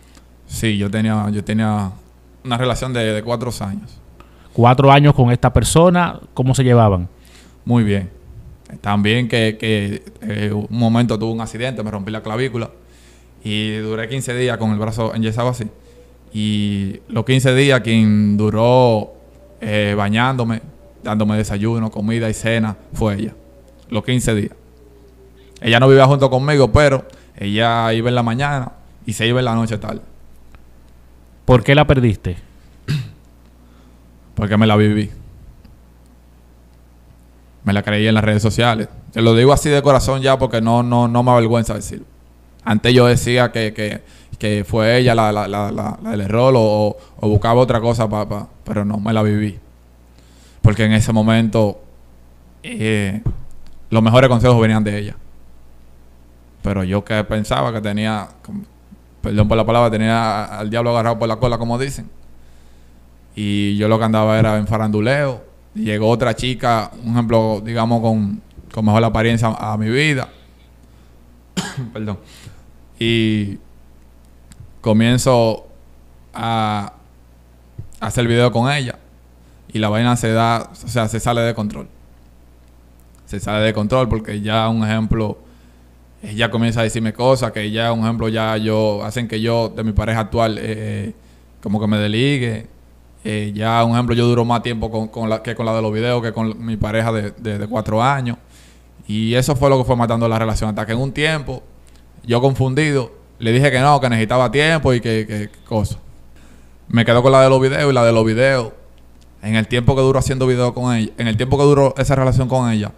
Sí, yo tenía, yo tenía una relación de cuatro años. Cuatro años con esta persona, ¿cómo se llevaban? Muy bien. También que, que eh, un momento tuve un accidente, me rompí la clavícula y duré 15 días con el brazo enyesado así. Y los 15 días quien duró eh, bañándome, dándome desayuno, comida y cena fue ella. Los 15 días. Ella no vivía junto conmigo, pero ella iba en la mañana y se iba en la noche tal. ¿Por qué la perdiste? Porque me la viví. Me la creí en las redes sociales. Te lo digo así de corazón ya porque no, no, no me avergüenza decirlo. Antes yo decía que, fue ella la, del error o, buscaba otra cosa, papá. Pero no, me la viví. Porque en ese momento eh, los mejores consejos venían de ella. Pero yo que pensaba que tenía, perdón por la palabra, tenía al diablo agarrado por la cola, como dicen. Y yo lo que andaba era en faranduleo, llegó otra chica, un ejemplo, digamos, con, con mejor apariencia a, mi vida. Perdón. Y comienzo a, hacer video con ella. Y la vaina se da, o sea, se sale de control. Se sale de control porque ya, un ejemplo, ella comienza a decirme cosas que ya, un ejemplo, ya yo, hacen que yo, de mi pareja actual, eh, eh, como que me deligue eh, ya, un ejemplo, yo duro más tiempo con, la, que con la de los videos, que con mi pareja de, cuatro años. Y eso fue lo que fue matando la relación. Hasta que en un tiempo, yo confundido, le dije que no, que necesitaba tiempo y que, cosa. Me quedo con la de los videos y la de los videos. En el tiempo que duró haciendo videos con ella, en el tiempo que duró esa relación con ella,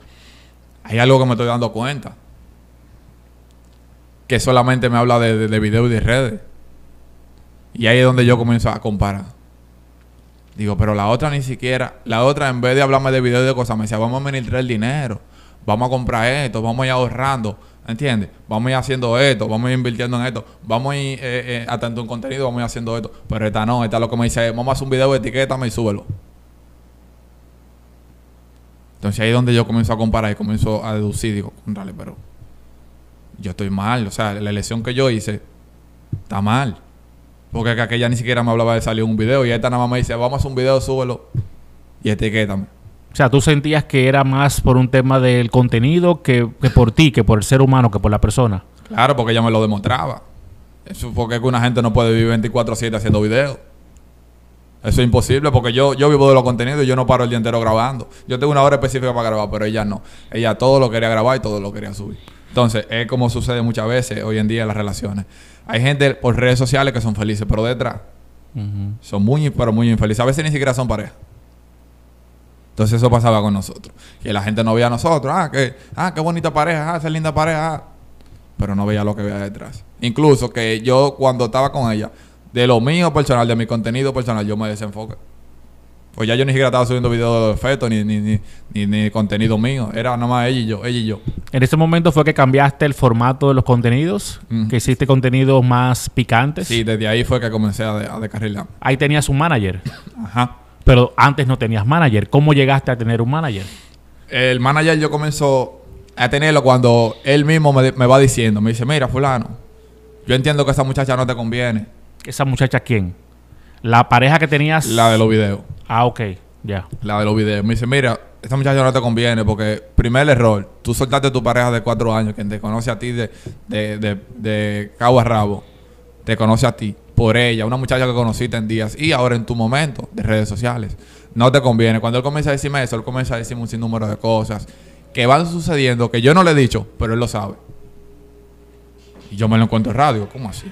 hay algo que me estoy dando cuenta. Que solamente me habla de, de, de videos y de redes. Y ahí es donde yo comienzo a comparar Digo, pero la otra ni siquiera, la otra en vez de hablarme de videos y de cosas, me decía, vamos a administrar el dinero, vamos a comprar esto, vamos a ir ahorrando, ¿entiendes? Vamos a ir haciendo esto, vamos a ir invirtiendo en esto, vamos a ir eh, eh un contenido, vamos a ir haciendo esto. Pero esta no, esta lo que me dice, vamos a hacer un video, etiqueta y súbelo. Entonces ahí es donde yo comienzo a comparar y comienzo a deducir, digo, dale, pero yo estoy mal, o sea, la elección que yo hice está mal. Porque que aquella ni siquiera me hablaba de salir un video. Y esta nada más me dice, vamos a hacer un video, súbelo. Y etiquétame. O sea, tú sentías que era más por un tema del contenido que, por ti, que por el ser humano, que por la persona. Claro, porque ella me lo demostraba. Eso porque que una gente no puede vivir 24-7 haciendo videos. Eso es imposible porque yo, yo vivo de los contenidos y yo no paro el día entero grabando. Yo tengo una hora específica para grabar, pero ella no. Ella todo lo quería grabar y todo lo quería subir. Entonces, es como sucede muchas veces hoy en día en las relaciones. Hay gente por redes sociales que son felices, pero detrás son muy, pero muy infelices. A veces ni siquiera son pareja. Entonces eso pasaba con nosotros. Que la gente no veía a nosotros. Ah, qué, ah, qué bonita pareja, ah, esa linda pareja. Ah. Pero no veía lo que veía detrás. Incluso que yo cuando estaba con ella, de lo mío personal, de mi contenido personal, yo me desenfoqué. Pues ya yo ni siquiera estaba subiendo videos de feto ni, contenido mío. Era nomás ella y yo, ella y yo. En ese momento fue que cambiaste el formato de los contenidos, que hiciste contenidos más picantes. Sí, desde ahí fue que comencé a, de, Ahí tenías un manager. Ajá. Pero antes no tenías manager. ¿Cómo llegaste a tener un manager? El manager yo comenzó a tenerlo cuando él mismo me va diciendo. Me dice, mira, fulano, yo entiendo que esa muchacha no te conviene. ¿Esa muchacha quién? La pareja que tenías. La de los videos. Ah, ok. Ya. La de los videos. Me dice, mira, esta muchacha no te conviene porque, primer error, tú soltaste a tu pareja de cuatro años, quien te conoce a ti de, cabo a rabo, te conoce a ti por ella, una muchacha que conociste en días y ahora en tu momento de redes sociales. No te conviene. Cuando él comienza a decirme eso, él comienza a decirme un sinnúmero de cosas que van sucediendo que yo no le he dicho, pero él lo sabe. Y yo me lo encuentro en radio, ¿cómo así?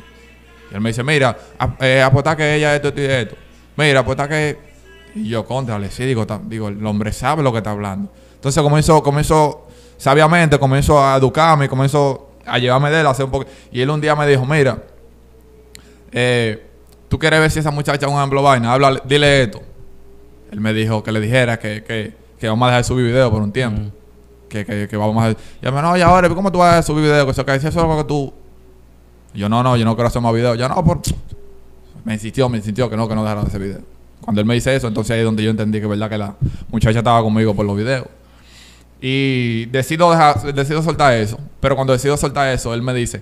Y él me dice, mira, eh, apuesta que ella esto, esto y esto. Mira, apuesta que y yo, contra, le sí, digo, digo, el hombre sabe lo que está hablando. Entonces comienzo, comenzó, sabiamente, comenzó a educarme, comenzó a llevarme de él, un poco. Y él un día me dijo, mira, eh, tú quieres ver si esa muchacha es un ejemplo vaina, Habla, dile esto. Él me dijo que le dijera que, vamos a dejar de subir video por un tiempo. Mm. Que, que, vamos a... Y me no, y ahora, ¿cómo tú vas a subir video? Que eso, que eso es lo que tú... Yo, no, no, yo no quiero hacer más videos. Yo, no, por... Me insistió, me insistió que no, que no dejaron de hacer video. Cuando él me dice eso, entonces ahí es donde yo entendí que verdad que la muchacha estaba conmigo por los videos. Y decido, dejar, decido soltar eso. Pero cuando decido soltar eso, él me dice,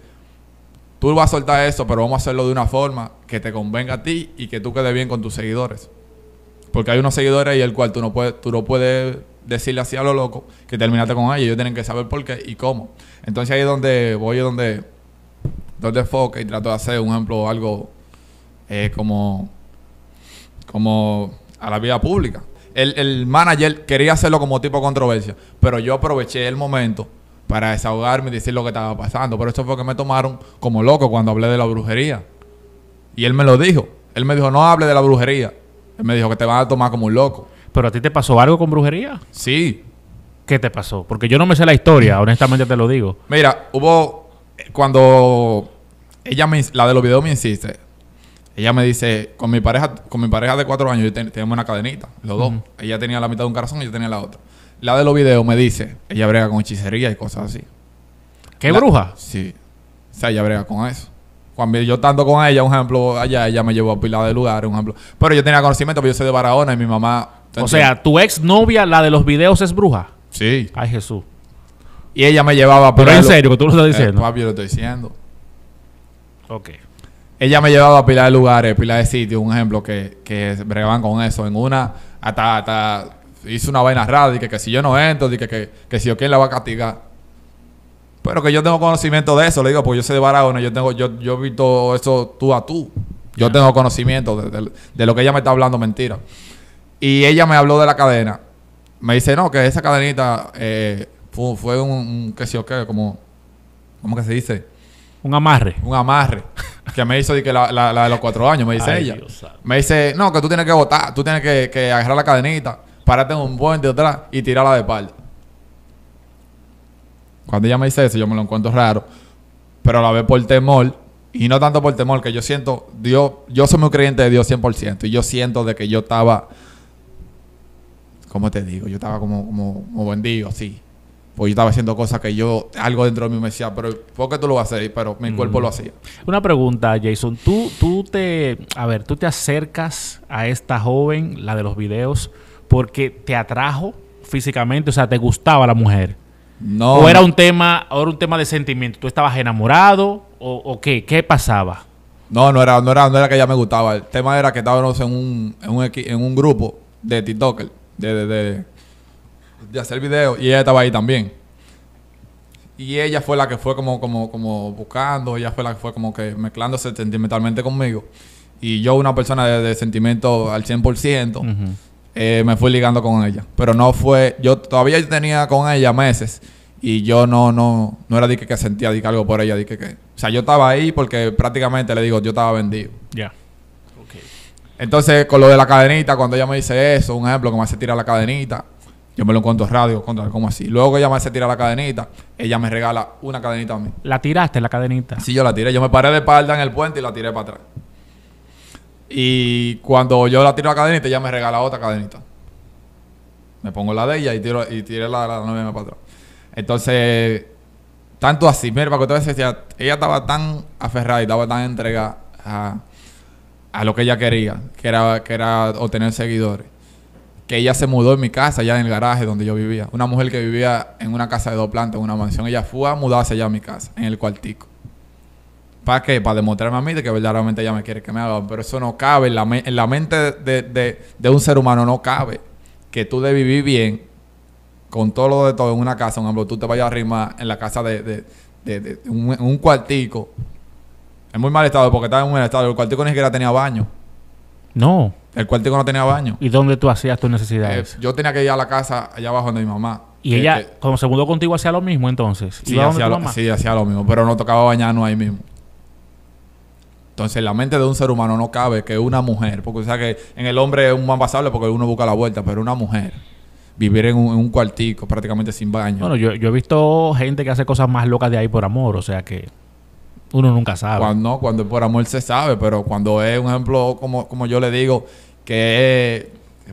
tú vas a soltar eso, pero vamos a hacerlo de una forma que te convenga a ti y que tú quedes bien con tus seguidores. Porque hay unos seguidores y el cual tú no puedes, tú no puedes decirle así a lo loco que terminaste con ellos. Ellos tienen que saber por qué y cómo. Entonces ahí es donde voy, y donde, donde foca y trato de hacer un ejemplo, algo eh, como como a la vida pública. El, el, manager quería hacerlo como tipo de controversia, pero yo aproveché el momento para desahogarme y decir lo que estaba pasando. Pero eso fue que me tomaron como loco cuando hablé de la brujería. Y él me lo dijo. Él me dijo, no hable de la brujería. Él me dijo que te van a tomar como un loco. ¿Pero a ti te pasó algo con brujería? Sí. ¿Qué te pasó? Porque yo no me sé la historia, honestamente te lo digo. Mira, hubo... Cuando ella me, la de los videos me insiste, ella me dice, con mi pareja, con mi pareja de cuatro años, yo tenía una cadenita, los dos. Ella tenía la mitad de un corazón y yo tenía la otra. La de los videos me dice, ella brega con hechicería y cosas así. ¿Qué bruja? Sí. O sea, ella brega con eso. Cuando yo estando con ella, un ejemplo, allá ella me llevó a pilar de lugares, un ejemplo. Pero yo tenía conocimiento, porque yo soy de Barahona y mi mamá. O sea, tu ex novia, la de los videos, es bruja. Sí. Ay, Jesús. Y ella me llevaba. Pero en serio, que tú lo estás eh, diciendo. papi, lo estoy diciendo. Ok ella me llevado a pila de lugares, pila de sitios, un ejemplo que, que bregaban con eso. En una, hasta, hasta hice una vaina rara, dije que, si yo no entro, dije que, que, que, si o quién la va a castigar. Pero que yo tengo conocimiento de eso, le digo, porque yo soy de Barahona, yo tengo, yo, yo vi todo eso tú a tú. Yo tengo conocimiento de, lo que ella me está hablando, mentira. Y ella me habló de la cadena. Me dice, no, que esa cadenita eh, fue, un, que si o qué, como, ¿cómo que se dice? Un amarre. Un amarre. que me hizo que la, de los cuatro años, me dice ella. me dice, no, que tú tienes que votar, tú tienes que, agarrar la cadenita, pararte en un puente atrás y tirarla de espalda. Cuando ella me dice eso, yo me lo encuentro raro. Pero la vez por temor, y no tanto por temor, que yo siento, Dios, yo soy muy creyente de Dios 100%, y yo siento de que yo estaba, ¿cómo te digo? Yo estaba como, como, como vendido, así. Pues yo estaba haciendo cosas que yo, algo dentro de mí me decía, pero ¿por qué tú lo vas a hacer? Pero mi cuerpo lo mm. hacía. Una pregunta, Jason. Tú, tú te, a ver, tú te acercas a esta joven, la de los videos, porque te atrajo físicamente, o sea, te gustaba la mujer. No. O era un tema, un tema de sentimiento. ¿Tú estabas enamorado o, o qué? ¿Qué pasaba? No, no era, no era, no era que ella me gustaba. El tema era que estábamos en un, en un, en un grupo de TikToker, de, de, de de hacer video y ella estaba ahí también. Y ella fue la que fue como, como, como buscando, ella fue la que fue como que mezclándose sentimentalmente conmigo. Y yo, una persona de, sentimiento al 100%, eh, me fui ligando con ella. Pero no fue, yo todavía tenía con ella meses y yo no, no, no era de que, sentía de algo por ella, de que, que, O sea, yo estaba ahí porque prácticamente le digo, yo estaba vendido. Ya. Entonces, con lo de la cadenita, cuando ella me dice eso, un ejemplo que me hace tirar la cadenita, yo me lo encuentro radio, contra como así. Luego ella me hace tirar la cadenita, ella me regala una cadenita a mí. ¿La tiraste la cadenita? Sí, yo la tiré. Yo me paré de espalda en el puente y la tiré para atrás. Y cuando yo la tiro la cadenita, ella me regala otra cadenita. Me pongo la de ella y tiro y tiré la, la, novia para atrás. Entonces, tanto así, mira, para que ustedes ella estaba tan aferrada y estaba tan entregada a, a lo que ella quería, que era, que era obtener seguidores que ella se mudó en mi casa, allá en el garaje donde yo vivía. Una mujer que vivía en una casa de dos plantas, en una mansión. Ella fue a mudarse allá a mi casa, en el cuartico. ¿Para qué? Para demostrarme a mí de que verdaderamente ella me quiere que me haga. Pero eso no cabe. En la, en la mente de, un ser humano no cabe que tú de vivir bien con todo lo de todo en una casa. Un tú te vayas a arrimar en la casa de, un, un, cuartico. En muy mal estado porque estaba en un mal estado. El cuartico ni siquiera tenía baño. No. El cuartico no tenía baño. ¿Y dónde tú hacías tus necesidades? Eh, yo tenía que ir a la casa allá abajo donde mi mamá. ¿Y ella, como se mudó contigo, hacía lo mismo entonces? Sí, hacía lo, sí, hacía lo mismo, pero no tocaba bañarnos ahí mismo. Entonces, la mente de un ser humano no cabe que una mujer, porque o sea que en el hombre es un man pasable porque uno busca la vuelta, pero una mujer vivir en un, en cuartico prácticamente sin baño. Bueno, yo, yo he visto gente que hace cosas más locas de ahí por amor, o sea que... Uno nunca sabe. Cuando, no, cuando es por amor se sabe, pero cuando es un ejemplo, como, como yo le digo, que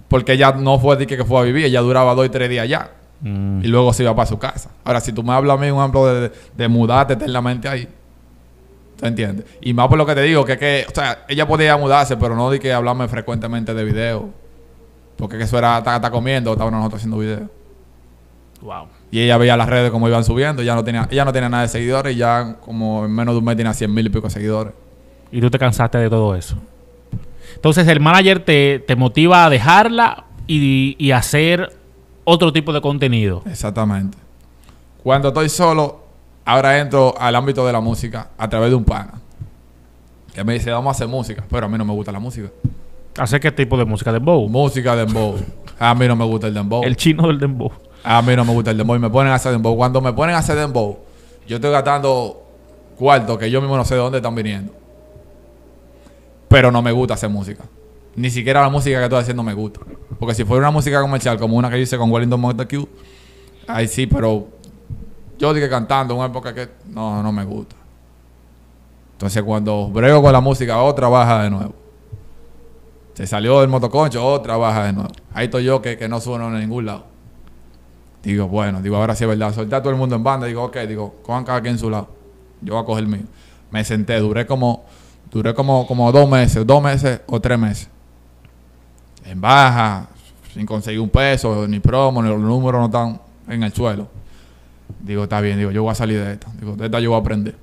porque ella no fue de que fue a vivir, ella duraba dos o tres días ya mm. Y luego se iba para su casa. Ahora, si tú me hablas a mí, un ejemplo de, de mudarte eternamente ahí, ¿Te entiendes? Y más por lo que te digo, que, que o sea, ella podía mudarse, pero no di que hablarme frecuentemente de video. Porque eso era, está, comiendo, está, nosotros haciendo video. Wow. Y ella veía las redes como iban subiendo. Ya no tenía, ella no tenía nada de seguidores. Y ya como en menos de un mes tenía 100 mil y pico seguidores. Y tú te cansaste de todo eso. Entonces el manager te, motiva a dejarla y, hacer otro tipo de contenido. Exactamente. Cuando estoy solo, ahora entro al ámbito de la música a través de un pana. Que me dice, vamos a hacer música. Pero a mí no me gusta la música. ¿Hace qué tipo de música? ¿Dembow? Música dembow. a mí no me gusta el dembow. El chino del dembow. A mí no me gusta el dembow y me ponen a hacer dembow. Cuando me ponen a hacer dembow, yo estoy gastando cuarto, que yo mismo no sé de dónde están viniendo. Pero no me gusta hacer música. Ni siquiera la música que estoy haciendo me gusta. Porque si fuera una música comercial como una que hice con Wellington Montague, ahí sí, pero yo dije cantando en una época que no, no me gusta. Entonces cuando brego con la música, otra baja de nuevo. Se salió del motoconcho, otra baja de nuevo. Ahí estoy yo que, que no sueno en ningún lado. Digo, bueno, digo, ahora sí es verdad. Solté todo el mundo en banda. Digo, ok, digo, cojan cada quien en su lado. Yo voy a coger mío. Me senté, duré como, duré como, como dos meses, dos meses o tres meses. En baja, sin conseguir un peso, ni promo, ni los números no están en el suelo. Digo, está bien, digo, yo voy a salir de esta. Digo, de esta yo voy a aprender.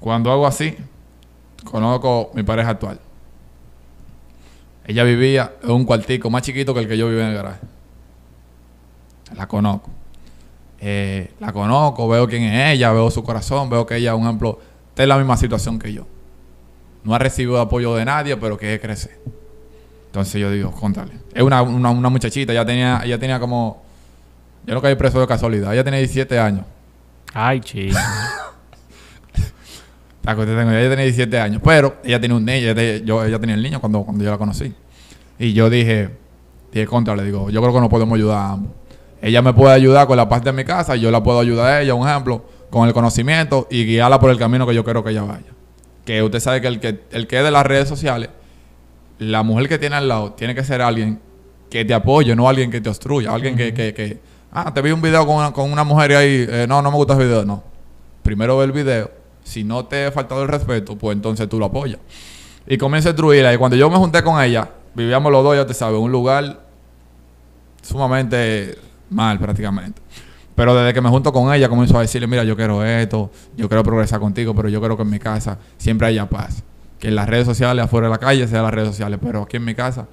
Cuando hago así, conozco a mi pareja actual. Ella vivía en un cuartico más chiquito que el que yo vivía en el garaje la conozco. Eh, la conozco, veo quién es ella, veo su corazón, veo que ella, un ejemplo, está en la misma situación que yo. No ha recibido apoyo de nadie, pero que crece. Entonces yo digo, contale. Es una, muchachita, ya tenía, ella tenía como. Yo que caí preso de casualidad, ella tiene 17 años. Ay, chido. ella tiene 17 años, pero ella tenía un niño, ella, tenía el niño cuando, cuando yo la conocí. Y yo dije, dije, contale digo, yo creo que no podemos ayudar a ambos. Ella me puede ayudar con la parte de mi casa, yo la puedo ayudar a ella, un ejemplo, con el conocimiento y guiarla por el camino que yo quiero que ella vaya. Que usted sabe que el que, el que es de las redes sociales, la mujer que tiene al lado, tiene que ser alguien que te apoye, no alguien que te obstruya, alguien que, que, que, ah, te vi un video con una, mujer y ahí, eh, no, no me gusta ese video, no. Primero ve el video, si no te he faltado el respeto, pues entonces tú lo apoyas. Y comienza a instruirla. Y cuando yo me junté con ella, vivíamos los dos, ya te sabes, en un lugar sumamente mal prácticamente. Pero desde que me junto con ella, comienzo a decirle, mira, yo quiero esto, yo quiero progresar contigo, pero yo quiero que en mi casa siempre haya paz. Que en las redes sociales, afuera de la calle, sea las redes sociales, pero aquí en mi casa,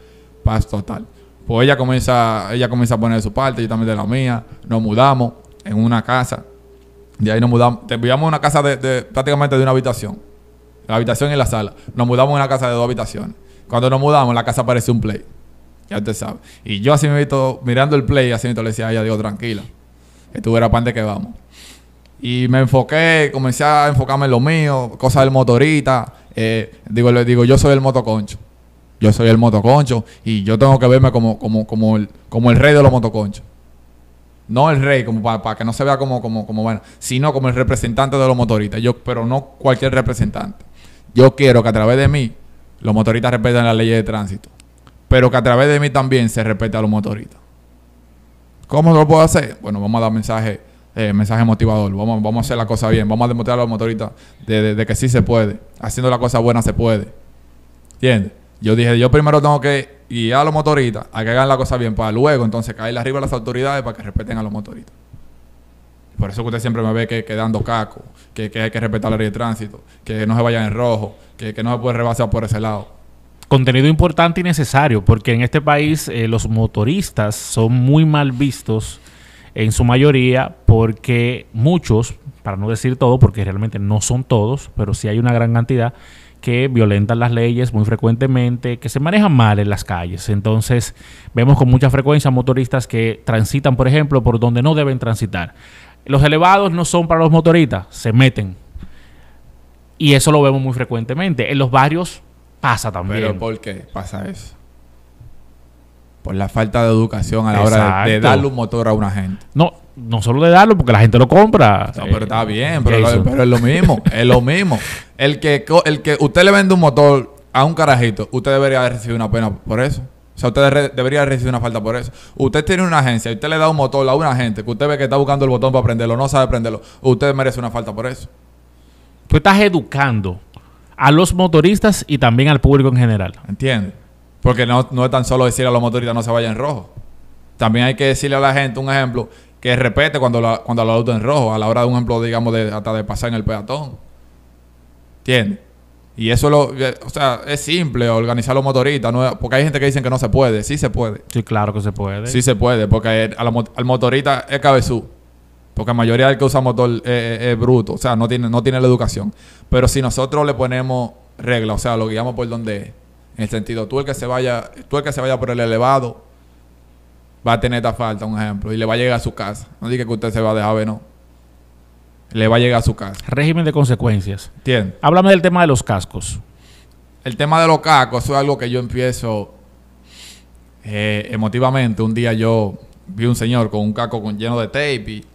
paz total. Pues ella comienza, ella comienza a poner su parte, yo también de la mía, nos mudamos en una casa. De ahí nos mudamos, te a una casa de, prácticamente de una habitación. La habitación y la sala. Nos mudamos en una casa de dos habitaciones. Cuando nos mudamos, la casa parece un play sabe. Y yo así me visto, mirando el play, así me le decía a digo, tranquila. Estuviera pan de que vamos. Y me enfoqué, comencé a enfocarme en lo mío, cosas del motorista. Eh, digo, digo, yo soy el motoconcho. Yo soy el motoconcho y yo tengo que verme como, como, el, rey de los motoconchos. No el rey, como para, que no se vea como, como, bueno, sino como el representante de los motoristas. Yo, pero no cualquier representante. Yo quiero que a través de mí los motoristas respeten las leyes de tránsito pero que a través de mí también se respete a los motoristas. ¿Cómo lo puedo hacer? Bueno, vamos a dar mensaje, eh, mensaje motivador. Vamos, a hacer la cosa bien. Vamos a demostrar a los motoristas de, que sí se puede. Haciendo la cosa buena se puede. ¿Entiendes? Yo dije, yo primero tengo que guiar a los motoristas a que hagan la cosa bien para luego entonces caerle arriba a las autoridades para que respeten a los motoristas. Por eso que usted siempre me ve que, caco, que, hay que respetar la ley de tránsito, que no se vayan en rojo, que, que no se puede rebasar por ese lado contenido importante y necesario, porque en este país eh, los motoristas son muy mal vistos en su mayoría porque muchos, para no decir todo, porque realmente no son todos, pero sí hay una gran cantidad que violentan las leyes muy frecuentemente, que se manejan mal en las calles. Entonces, vemos con mucha frecuencia motoristas que transitan, por ejemplo, por donde no deben transitar. Los elevados no son para los motoristas, se meten. Y eso lo vemos muy frecuentemente. En los barrios pasa también. Pero ¿por qué pasa eso? Por la falta de educación a la hora de, darle un motor a una gente. No, no solo de darlo, porque la gente lo compra. pero está eh, bien, pero, es lo mismo, es lo mismo. El que, el que usted le vende un motor a un carajito, usted debería haber recibir una pena por eso. O sea, usted debería recibir una falta por eso. Usted tiene una agencia y usted le da un motor a una gente, que usted ve que está buscando el botón para prenderlo, no sabe prenderlo. Usted merece una falta por eso. Tú estás educando a los motoristas y también al público en general. Entiende. Porque no, no es tan solo decir a los motoristas no se vayan en rojo. También hay que decirle a la gente, un ejemplo, que repete cuando la, cuando la luz en rojo, a la hora de un ejemplo, digamos, de, hasta de pasar en el peatón. ¿Entiendes? Y eso lo, o sea, es simple organizar los motoristas, porque hay gente que dicen que no se puede, sí se puede. Sí, claro que se puede. Sí se puede, porque al, al motorista es cabezú. Porque la mayoría del que usa motor es, bruto, o sea, no tiene, no tiene la educación. Pero si nosotros le ponemos reglas, o sea, lo guiamos por donde es. En el sentido, tú el que se vaya, tú el que se vaya por el elevado, va a tener esta falta, un ejemplo, y le va a llegar a su casa. No diga que usted se va de dejar no. Le va a llegar a su casa. Régimen de consecuencias. Entiende. Háblame del tema de los cascos. El tema de los cascos, es algo que yo empiezo eh, emotivamente. Un día yo vi un señor con un casco con, lleno de tape y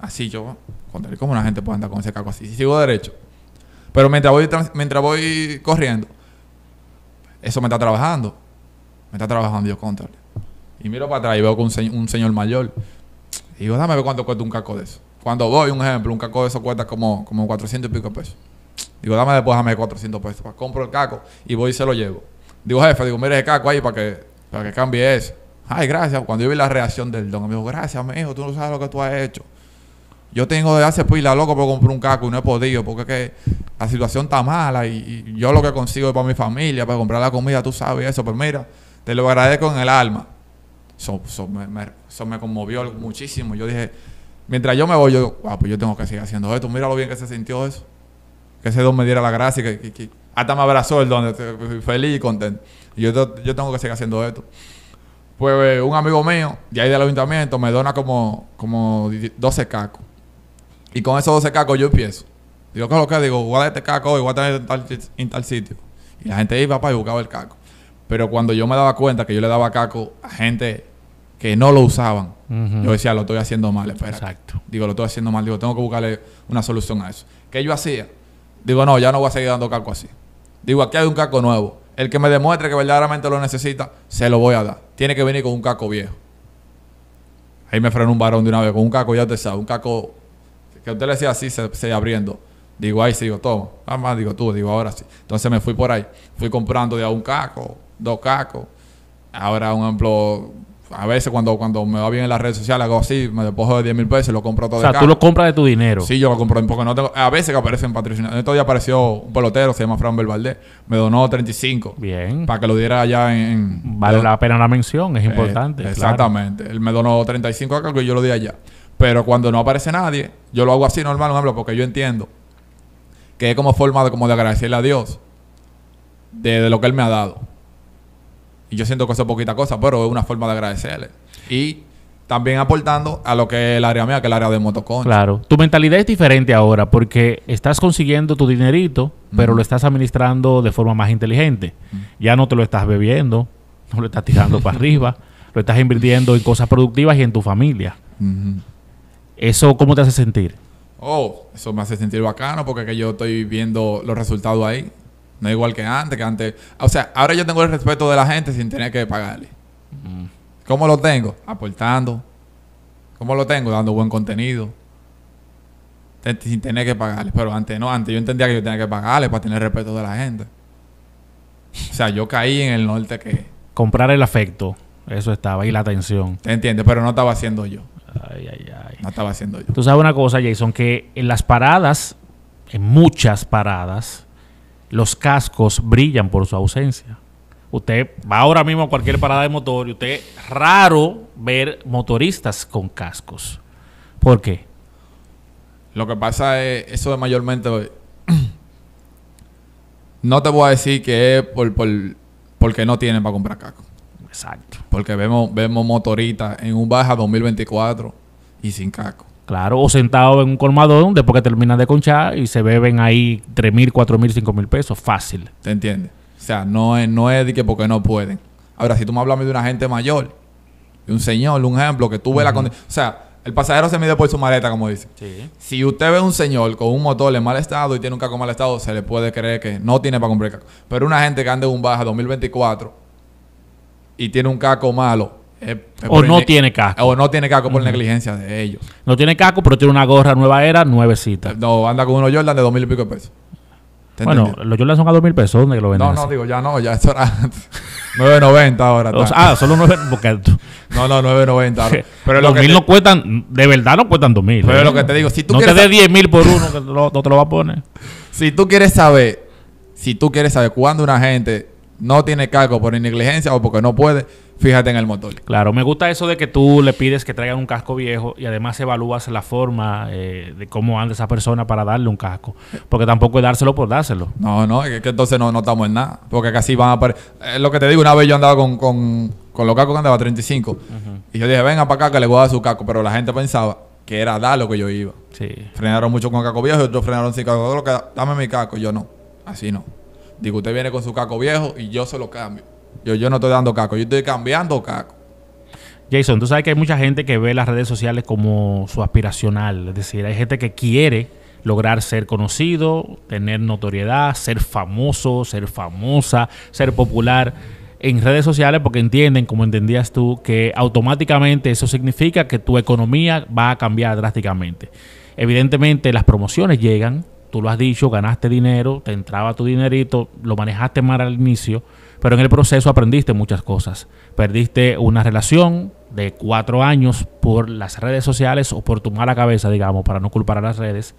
Así yo, contaré cómo una gente puede andar con ese caco así. Si sigo derecho. Pero mientras voy, mientras voy corriendo, eso me está trabajando. Me está trabajando Dios contra. Y miro para atrás y veo que un, señor mayor. Y digo, dame ver cuánto cuesta un caco de eso. Cuando voy, un ejemplo, un caco de eso cuesta como, como 400 y pico pesos. Digo, dame después, dame 400 pesos. compro el caco y voy y se lo llevo. Digo, jefe, digo, mire ese caco ahí para que, para que cambie eso. Ay, gracias. Cuando yo vi la reacción del don, me dijo, gracias, mi hijo, tú no sabes lo que tú has hecho. Yo tengo de hace pila, loco, por comprar un caco y no he podido, porque que la situación está mala y, yo lo que consigo es para mi familia, para comprar la comida, tú sabes eso. Pero pues mira, te lo agradezco en el alma. Eso, me, conmovió muchísimo. Yo dije, mientras yo me voy, yo, pues yo tengo que seguir haciendo esto. Mira lo bien que se sintió eso. Que ese don me diera la gracia, que, que, hasta me abrazó el don, feliz y contento. Y yo, yo tengo que seguir haciendo esto pues eh, un amigo mío de ahí del ayuntamiento me dona como, como 12 cacos. Y con esos 12 cacos yo empiezo. Digo, ¿qué es lo que? Digo, guarda este caco y voy a tener en tal, sitio. Y la gente iba para y buscaba el caco. Pero cuando yo me daba cuenta que yo le daba caco a gente que no lo usaban, yo decía, lo estoy haciendo mal, espera. Exacto. Digo, lo estoy haciendo mal, digo, tengo que buscarle una solución a eso. ¿Qué yo hacía? Digo, no, ya no voy a seguir dando caco así. Digo, aquí hay un caco nuevo. El que me demuestre que verdaderamente lo necesita, se lo voy a dar. Tiene que venir con un caco viejo. Ahí me frenó un varón de una vez con un caco, ya te sabe, un caco que usted le decía así, se, se abriendo. Digo, ahí sigo digo, toma. Ah, más, digo tú, digo, ahora sí. Entonces me fui por ahí. Fui comprando de a un caco, dos cacos. Ahora, un ejemplo, a veces cuando, cuando me va bien en las redes sociales, hago así, me despojo de 10 mil pesos y lo compro todo. O sea, tú lo compras de tu dinero. Sí, yo lo compro porque no tengo. A veces que aparecen patrocinadores. Estos día apareció un pelotero, se llama Fran Belvalde me donó 35. Bien. Para que lo diera allá en. vale la pena la mención, es eh, importante. exactamente. Él me donó 35 acá y yo lo di allá. Pero cuando no aparece nadie, yo lo hago así normal, hablo porque yo entiendo que es como forma de, como de agradecerle a Dios de, lo que Él me ha dado. Y yo siento que eso es poquita cosa, pero es una forma de agradecerle. Y también aportando a lo que es el área mía, que es el área de motoconcha. Claro. Tu mentalidad es diferente ahora porque estás consiguiendo tu dinerito, pero lo estás administrando de forma más inteligente. Ya no te lo estás bebiendo, no lo estás tirando para arriba, lo estás invirtiendo en cosas productivas y en tu familia. ¿Eso cómo te hace sentir? Oh, eso me hace sentir bacano porque yo estoy viendo los resultados ahí. No igual que antes, que antes. O sea, ahora yo tengo el respeto de la gente sin tener que pagarle. Mm. ¿Cómo lo tengo? Aportando. ¿Cómo lo tengo? Dando buen contenido. sin tener que pagarle. Pero antes no, antes yo entendía que yo tenía que pagarle para tener respeto de la gente. O sea, yo caí en el norte que. Comprar el afecto. Eso estaba. Y la atención. ¿Te entiendes? Pero no estaba haciendo yo. No estaba haciendo yo. Tú sabes una cosa, Jason, que en las paradas, en muchas paradas, los cascos brillan por su ausencia. Usted va ahora mismo a cualquier parada de motor y usted raro ver motoristas con cascos. ¿Por qué? Lo que pasa es, eso de mayormente, pues, no te voy a decir que es porque no tienen para comprar casco. Exacto. Porque vemos, vemos motoritas en un baja 2024 y sin caco. Claro, o sentado en un colmadón después que termina de conchar y se beben ahí ...tres mil, cuatro mil, cinco mil pesos. Fácil. ¿Te entiendes? O sea, no es, no es de que porque no pueden. Ahora, si tú me hablas de una gente mayor, de un señor, un ejemplo, que tú ves la condición. O sea, el pasajero se mide por su maleta, como dice. Sí. Si usted ve un señor con un motor en mal estado y tiene un caco en mal estado, se le puede creer que no tiene para comprar caco. Pero una gente que anda en un baja 2024 y tiene un caco malo. Eh, eh, o no tiene casco. O no tiene casco por negligencia de ellos. No tiene casco, pero tiene una gorra nueva era, nuevecita. No, anda con unos Jordan de dos mil y pico de pesos. Bueno, los Jordan son a dos mil pesos. ¿Dónde que lo venden? No, no, digo, ya no, ya eso era 9.90 ahora. ah, solo nueve... no, no, 9.90 Pero los mil no cuestan, de verdad no cuestan dos mil. Pero ¿eh? lo que te digo, si tú quieres. No te dé diez mil por uno, no, no te lo va a poner. Si tú quieres saber, si tú quieres saber cuándo una gente no tiene casco por negligencia o porque no puede, fíjate en el motor. Claro, me gusta eso de que tú le pides que traigan un casco viejo y además evalúas la forma eh, de cómo anda esa persona para darle un casco. Porque tampoco es dárselo por dárselo. No, no, es que entonces no, notamos estamos en nada. Porque casi van a es lo que te digo, una vez yo andaba con, con, con los cascos que andaba 35. Y yo dije, venga para acá que le voy a dar su casco. Pero la gente pensaba que era dar lo que yo iba. Sí. Frenaron mucho con casco viejo y otros frenaron sin casco. Dame mi casco. Yo no. Así no. Digo, usted viene con su caco viejo y yo se lo cambio. Yo, yo no estoy dando caco, yo estoy cambiando caco. Jason, tú sabes que hay mucha gente que ve las redes sociales como su aspiracional. Es decir, hay gente que quiere lograr ser conocido, tener notoriedad, ser famoso, ser famosa, ser popular en redes sociales porque entienden, como entendías tú, que automáticamente eso significa que tu economía va a cambiar drásticamente. Evidentemente las promociones llegan, tú lo has dicho, ganaste dinero, te entraba tu dinerito, lo manejaste mal al inicio, pero en el proceso aprendiste muchas cosas. Perdiste una relación de cuatro años por las redes sociales o por tu mala cabeza, digamos, para no culpar a las redes.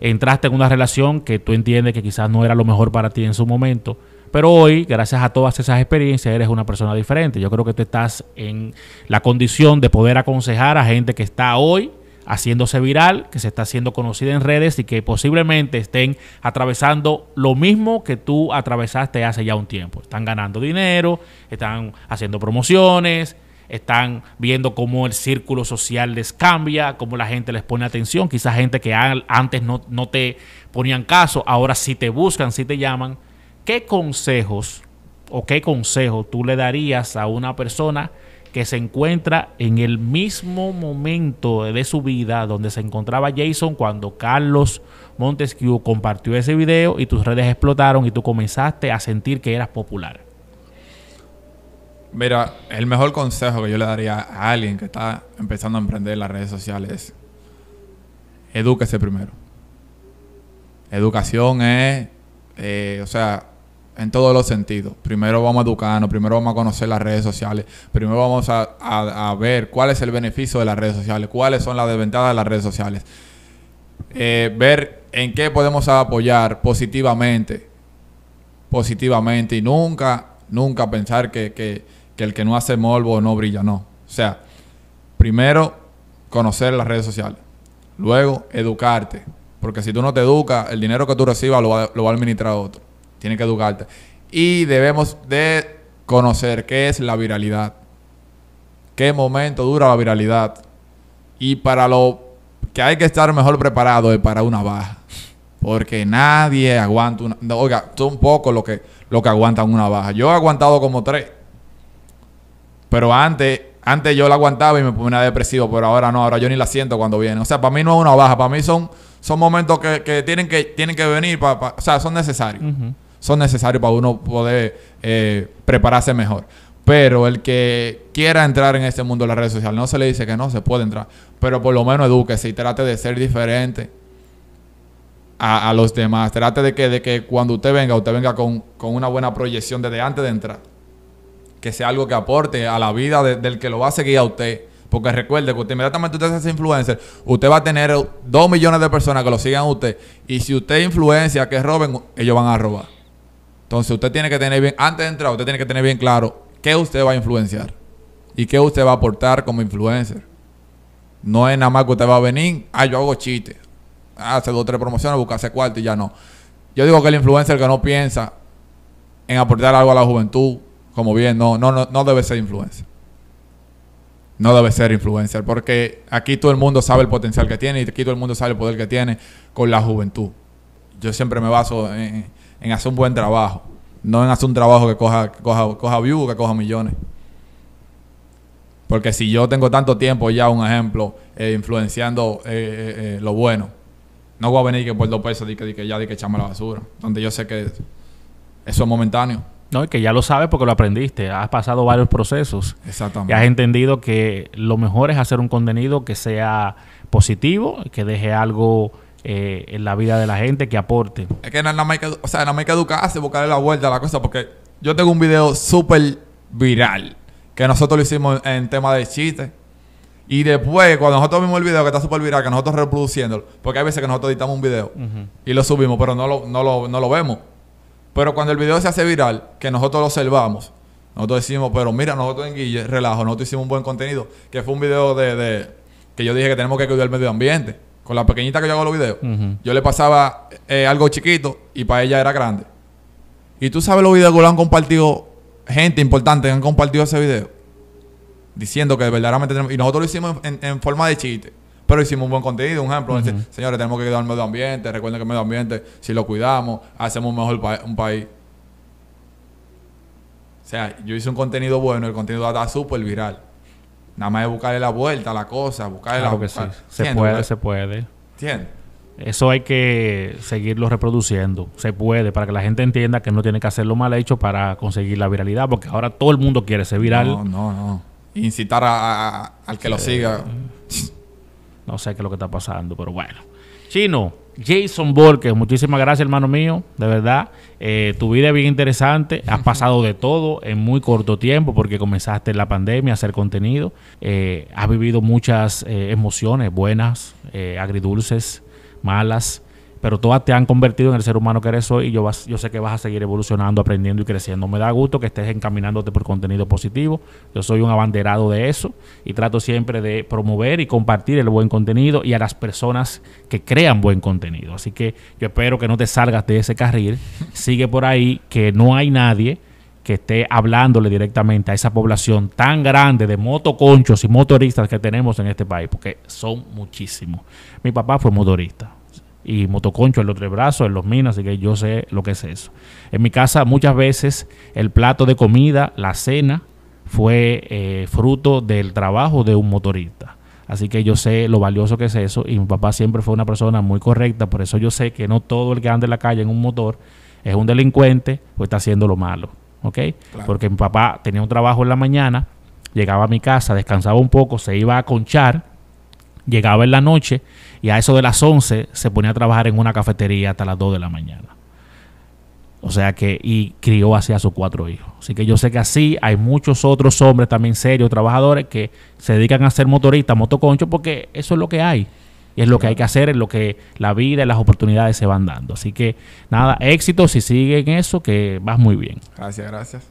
Entraste en una relación que tú entiendes que quizás no era lo mejor para ti en su momento, pero hoy, gracias a todas esas experiencias, eres una persona diferente. Yo creo que tú estás en la condición de poder aconsejar a gente que está hoy haciéndose viral, que se está haciendo conocida en redes y que posiblemente estén atravesando lo mismo que tú atravesaste hace ya un tiempo. Están ganando dinero, están haciendo promociones, están viendo cómo el círculo social les cambia, cómo la gente les pone atención, quizás gente que antes no, te ponían caso, ahora sí te buscan, sí te llaman. ¿Qué consejos o qué consejo tú le darías a una persona que se encuentra en el mismo momento de su vida donde se encontraba Jason cuando Carlos Montesquieu compartió ese video y tus redes explotaron y tú comenzaste a sentir que eras popular? Mira, el mejor consejo que yo le daría a alguien que está empezando a emprender las redes sociales es edúquese primero. Educación es, eh, o sea, en todos los sentidos. Primero vamos a educarnos, primero vamos a conocer las redes sociales, primero vamos a, ver cuál es el beneficio de las redes sociales, cuáles son las desventajas de las redes sociales. Eh, ver en qué podemos apoyar positivamente, positivamente y nunca, nunca pensar que, que, que el que no hace morbo no brilla, no. O sea, primero conocer las redes sociales, luego educarte, porque si tú no te educas, el dinero que tú recibas lo va, lo va a administrar otro. Tienes que educarte. Y debemos de conocer qué es la viralidad. Qué momento dura la viralidad. Y para lo que hay que estar mejor preparado es para una baja. Porque nadie aguanta una... oiga, son pocos que, lo que aguantan una baja. Yo he aguantado como tres. Pero antes, antes yo la aguantaba y me ponía depresivo, pero ahora no, ahora yo ni la siento cuando viene. O sea, para mí no es una baja, para mí son, son momentos que, que tienen que, tienen que venir, para, o sea, son necesarios son necesarios para uno poder eh, prepararse mejor. Pero el que quiera entrar en este mundo de las redes sociales, no se le dice que no se puede entrar, pero por lo menos edúquese y trate de ser diferente a, los demás. Trate de que, de que cuando usted venga, usted venga con, una buena proyección desde antes de entrar. Que sea algo que aporte a la vida del que lo va a seguir a usted. Porque recuerde que usted inmediatamente usted se hace influencer, usted va a tener dos millones de personas que lo sigan a usted. Y si usted influencia que roben, ellos van a robar. Entonces usted tiene que tener bien, antes de entrar, usted tiene que tener bien claro qué usted va a influenciar y qué usted va a aportar como influencer. No es nada más que usted va a venir, ah, yo hago chistes, hace dos o tres promociones, buscarse cuarto y ya no. Yo digo que el influencer que no piensa en aportar algo a la juventud, como bien, no, no, no, no debe ser influencer. No debe ser influencer, porque aquí todo el mundo sabe el potencial que tiene y aquí todo el mundo sabe el poder que tiene con la juventud. Yo siempre me baso en, en hacer un buen trabajo, no en hacer un trabajo que coja, que coja, coja view, que coja millones. Porque si yo tengo tanto tiempo ya, un ejemplo, eh, influenciando eh, eh, lo bueno, no voy a venir que por dos pesos di que, que ya di que echamos la basura. Donde yo sé que eso es momentáneo. No, y que ya lo sabes porque lo aprendiste. Has pasado varios procesos. Exactamente. Y has entendido que lo mejor es hacer un contenido que sea positivo, que deje algo eh, en la vida de la gente, que aporte. Es que nada hay que, o sea, nada más que educarse, buscarle la vuelta a la cosa, porque yo tengo un video súper viral que nosotros lo hicimos en, tema de chistes. Y después, cuando nosotros vimos el video que está súper viral, que nosotros reproduciéndolo, porque hay veces que nosotros editamos un video y lo subimos, pero no lo, no, lo, no lo vemos. Pero cuando el video se hace viral, que nosotros lo observamos, nosotros decimos, pero mira, nosotros en Guille, relajo, nosotros hicimos un buen contenido, que fue un video de, de que yo dije que tenemos que cuidar el medio ambiente con la pequeñita que yo hago los videos, yo le pasaba eh, algo chiquito y para ella era grande. Y tú sabes los videos que lo han compartido, gente importante que han compartido ese video, diciendo que verdaderamente tenemos. Y nosotros lo hicimos en, forma de chiste, pero hicimos un buen contenido. Un ejemplo, señores, tenemos que cuidar el medio ambiente. Recuerden que el medio ambiente, si lo cuidamos, hacemos mejor un país. O sea, yo hice un contenido bueno, el contenido está súper viral. Nada más es buscarle la vuelta a la cosa, buscarle la que sí. Se puede, se puede. ¿Entiendes? Eso hay que seguirlo reproduciendo. Se puede, para que la gente entienda que no tiene que hacer lo mal hecho para conseguir la viralidad, porque ahora todo el mundo quiere ser viral. No, no, no. Incitar a, al que lo siga. No sé qué es lo que está pasando, pero bueno. Chino, Jason Borges, muchísimas gracias, hermano mío. De verdad, eh, tu vida es bien interesante. Has pasado de todo en muy corto tiempo porque comenzaste la pandemia a hacer contenido. Eh, has vivido muchas eh, emociones buenas, agridulces, malas pero todas te han convertido en el ser humano que eres hoy y yo, yo sé que vas a seguir evolucionando, aprendiendo y creciendo. Me da gusto que estés encaminándote por contenido positivo. Yo soy un abanderado de eso y trato siempre de promover y compartir el buen contenido y a las personas que crean buen contenido. Así que yo espero que no te salgas de ese carril, sigue por ahí, que no hay nadie que esté hablándole directamente a esa población tan grande de motoconchos y motoristas que tenemos en este país, porque son muchísimos. Mi papá fue motorista y motoconcho en otro brazo en los minas, así que yo sé lo que es eso. En mi casa muchas veces el plato de comida, la cena, fue eh, fruto del trabajo de un motorista. Así que yo sé lo valioso que es eso y mi papá siempre fue una persona muy correcta, por eso yo sé que no todo el que anda en la calle en un motor es un delincuente o está haciendo lo malo, Porque mi papá tenía un trabajo en la mañana, llegaba a mi casa, descansaba un poco, se iba a conchar, llegaba en la noche, y a eso de las 11 se ponía a trabajar en una cafetería hasta las 2 de la mañana. O sea que, y crió así a sus cuatro hijos. Así que yo sé que así hay muchos otros hombres también serios, trabajadores, que se dedican a ser motoristas, motoconchos, porque eso es lo que hay. Y es lo que hay que hacer, es lo que la vida y las oportunidades se van dando. Así que nada, éxito si siguen eso, que vas muy bien. Gracias, gracias.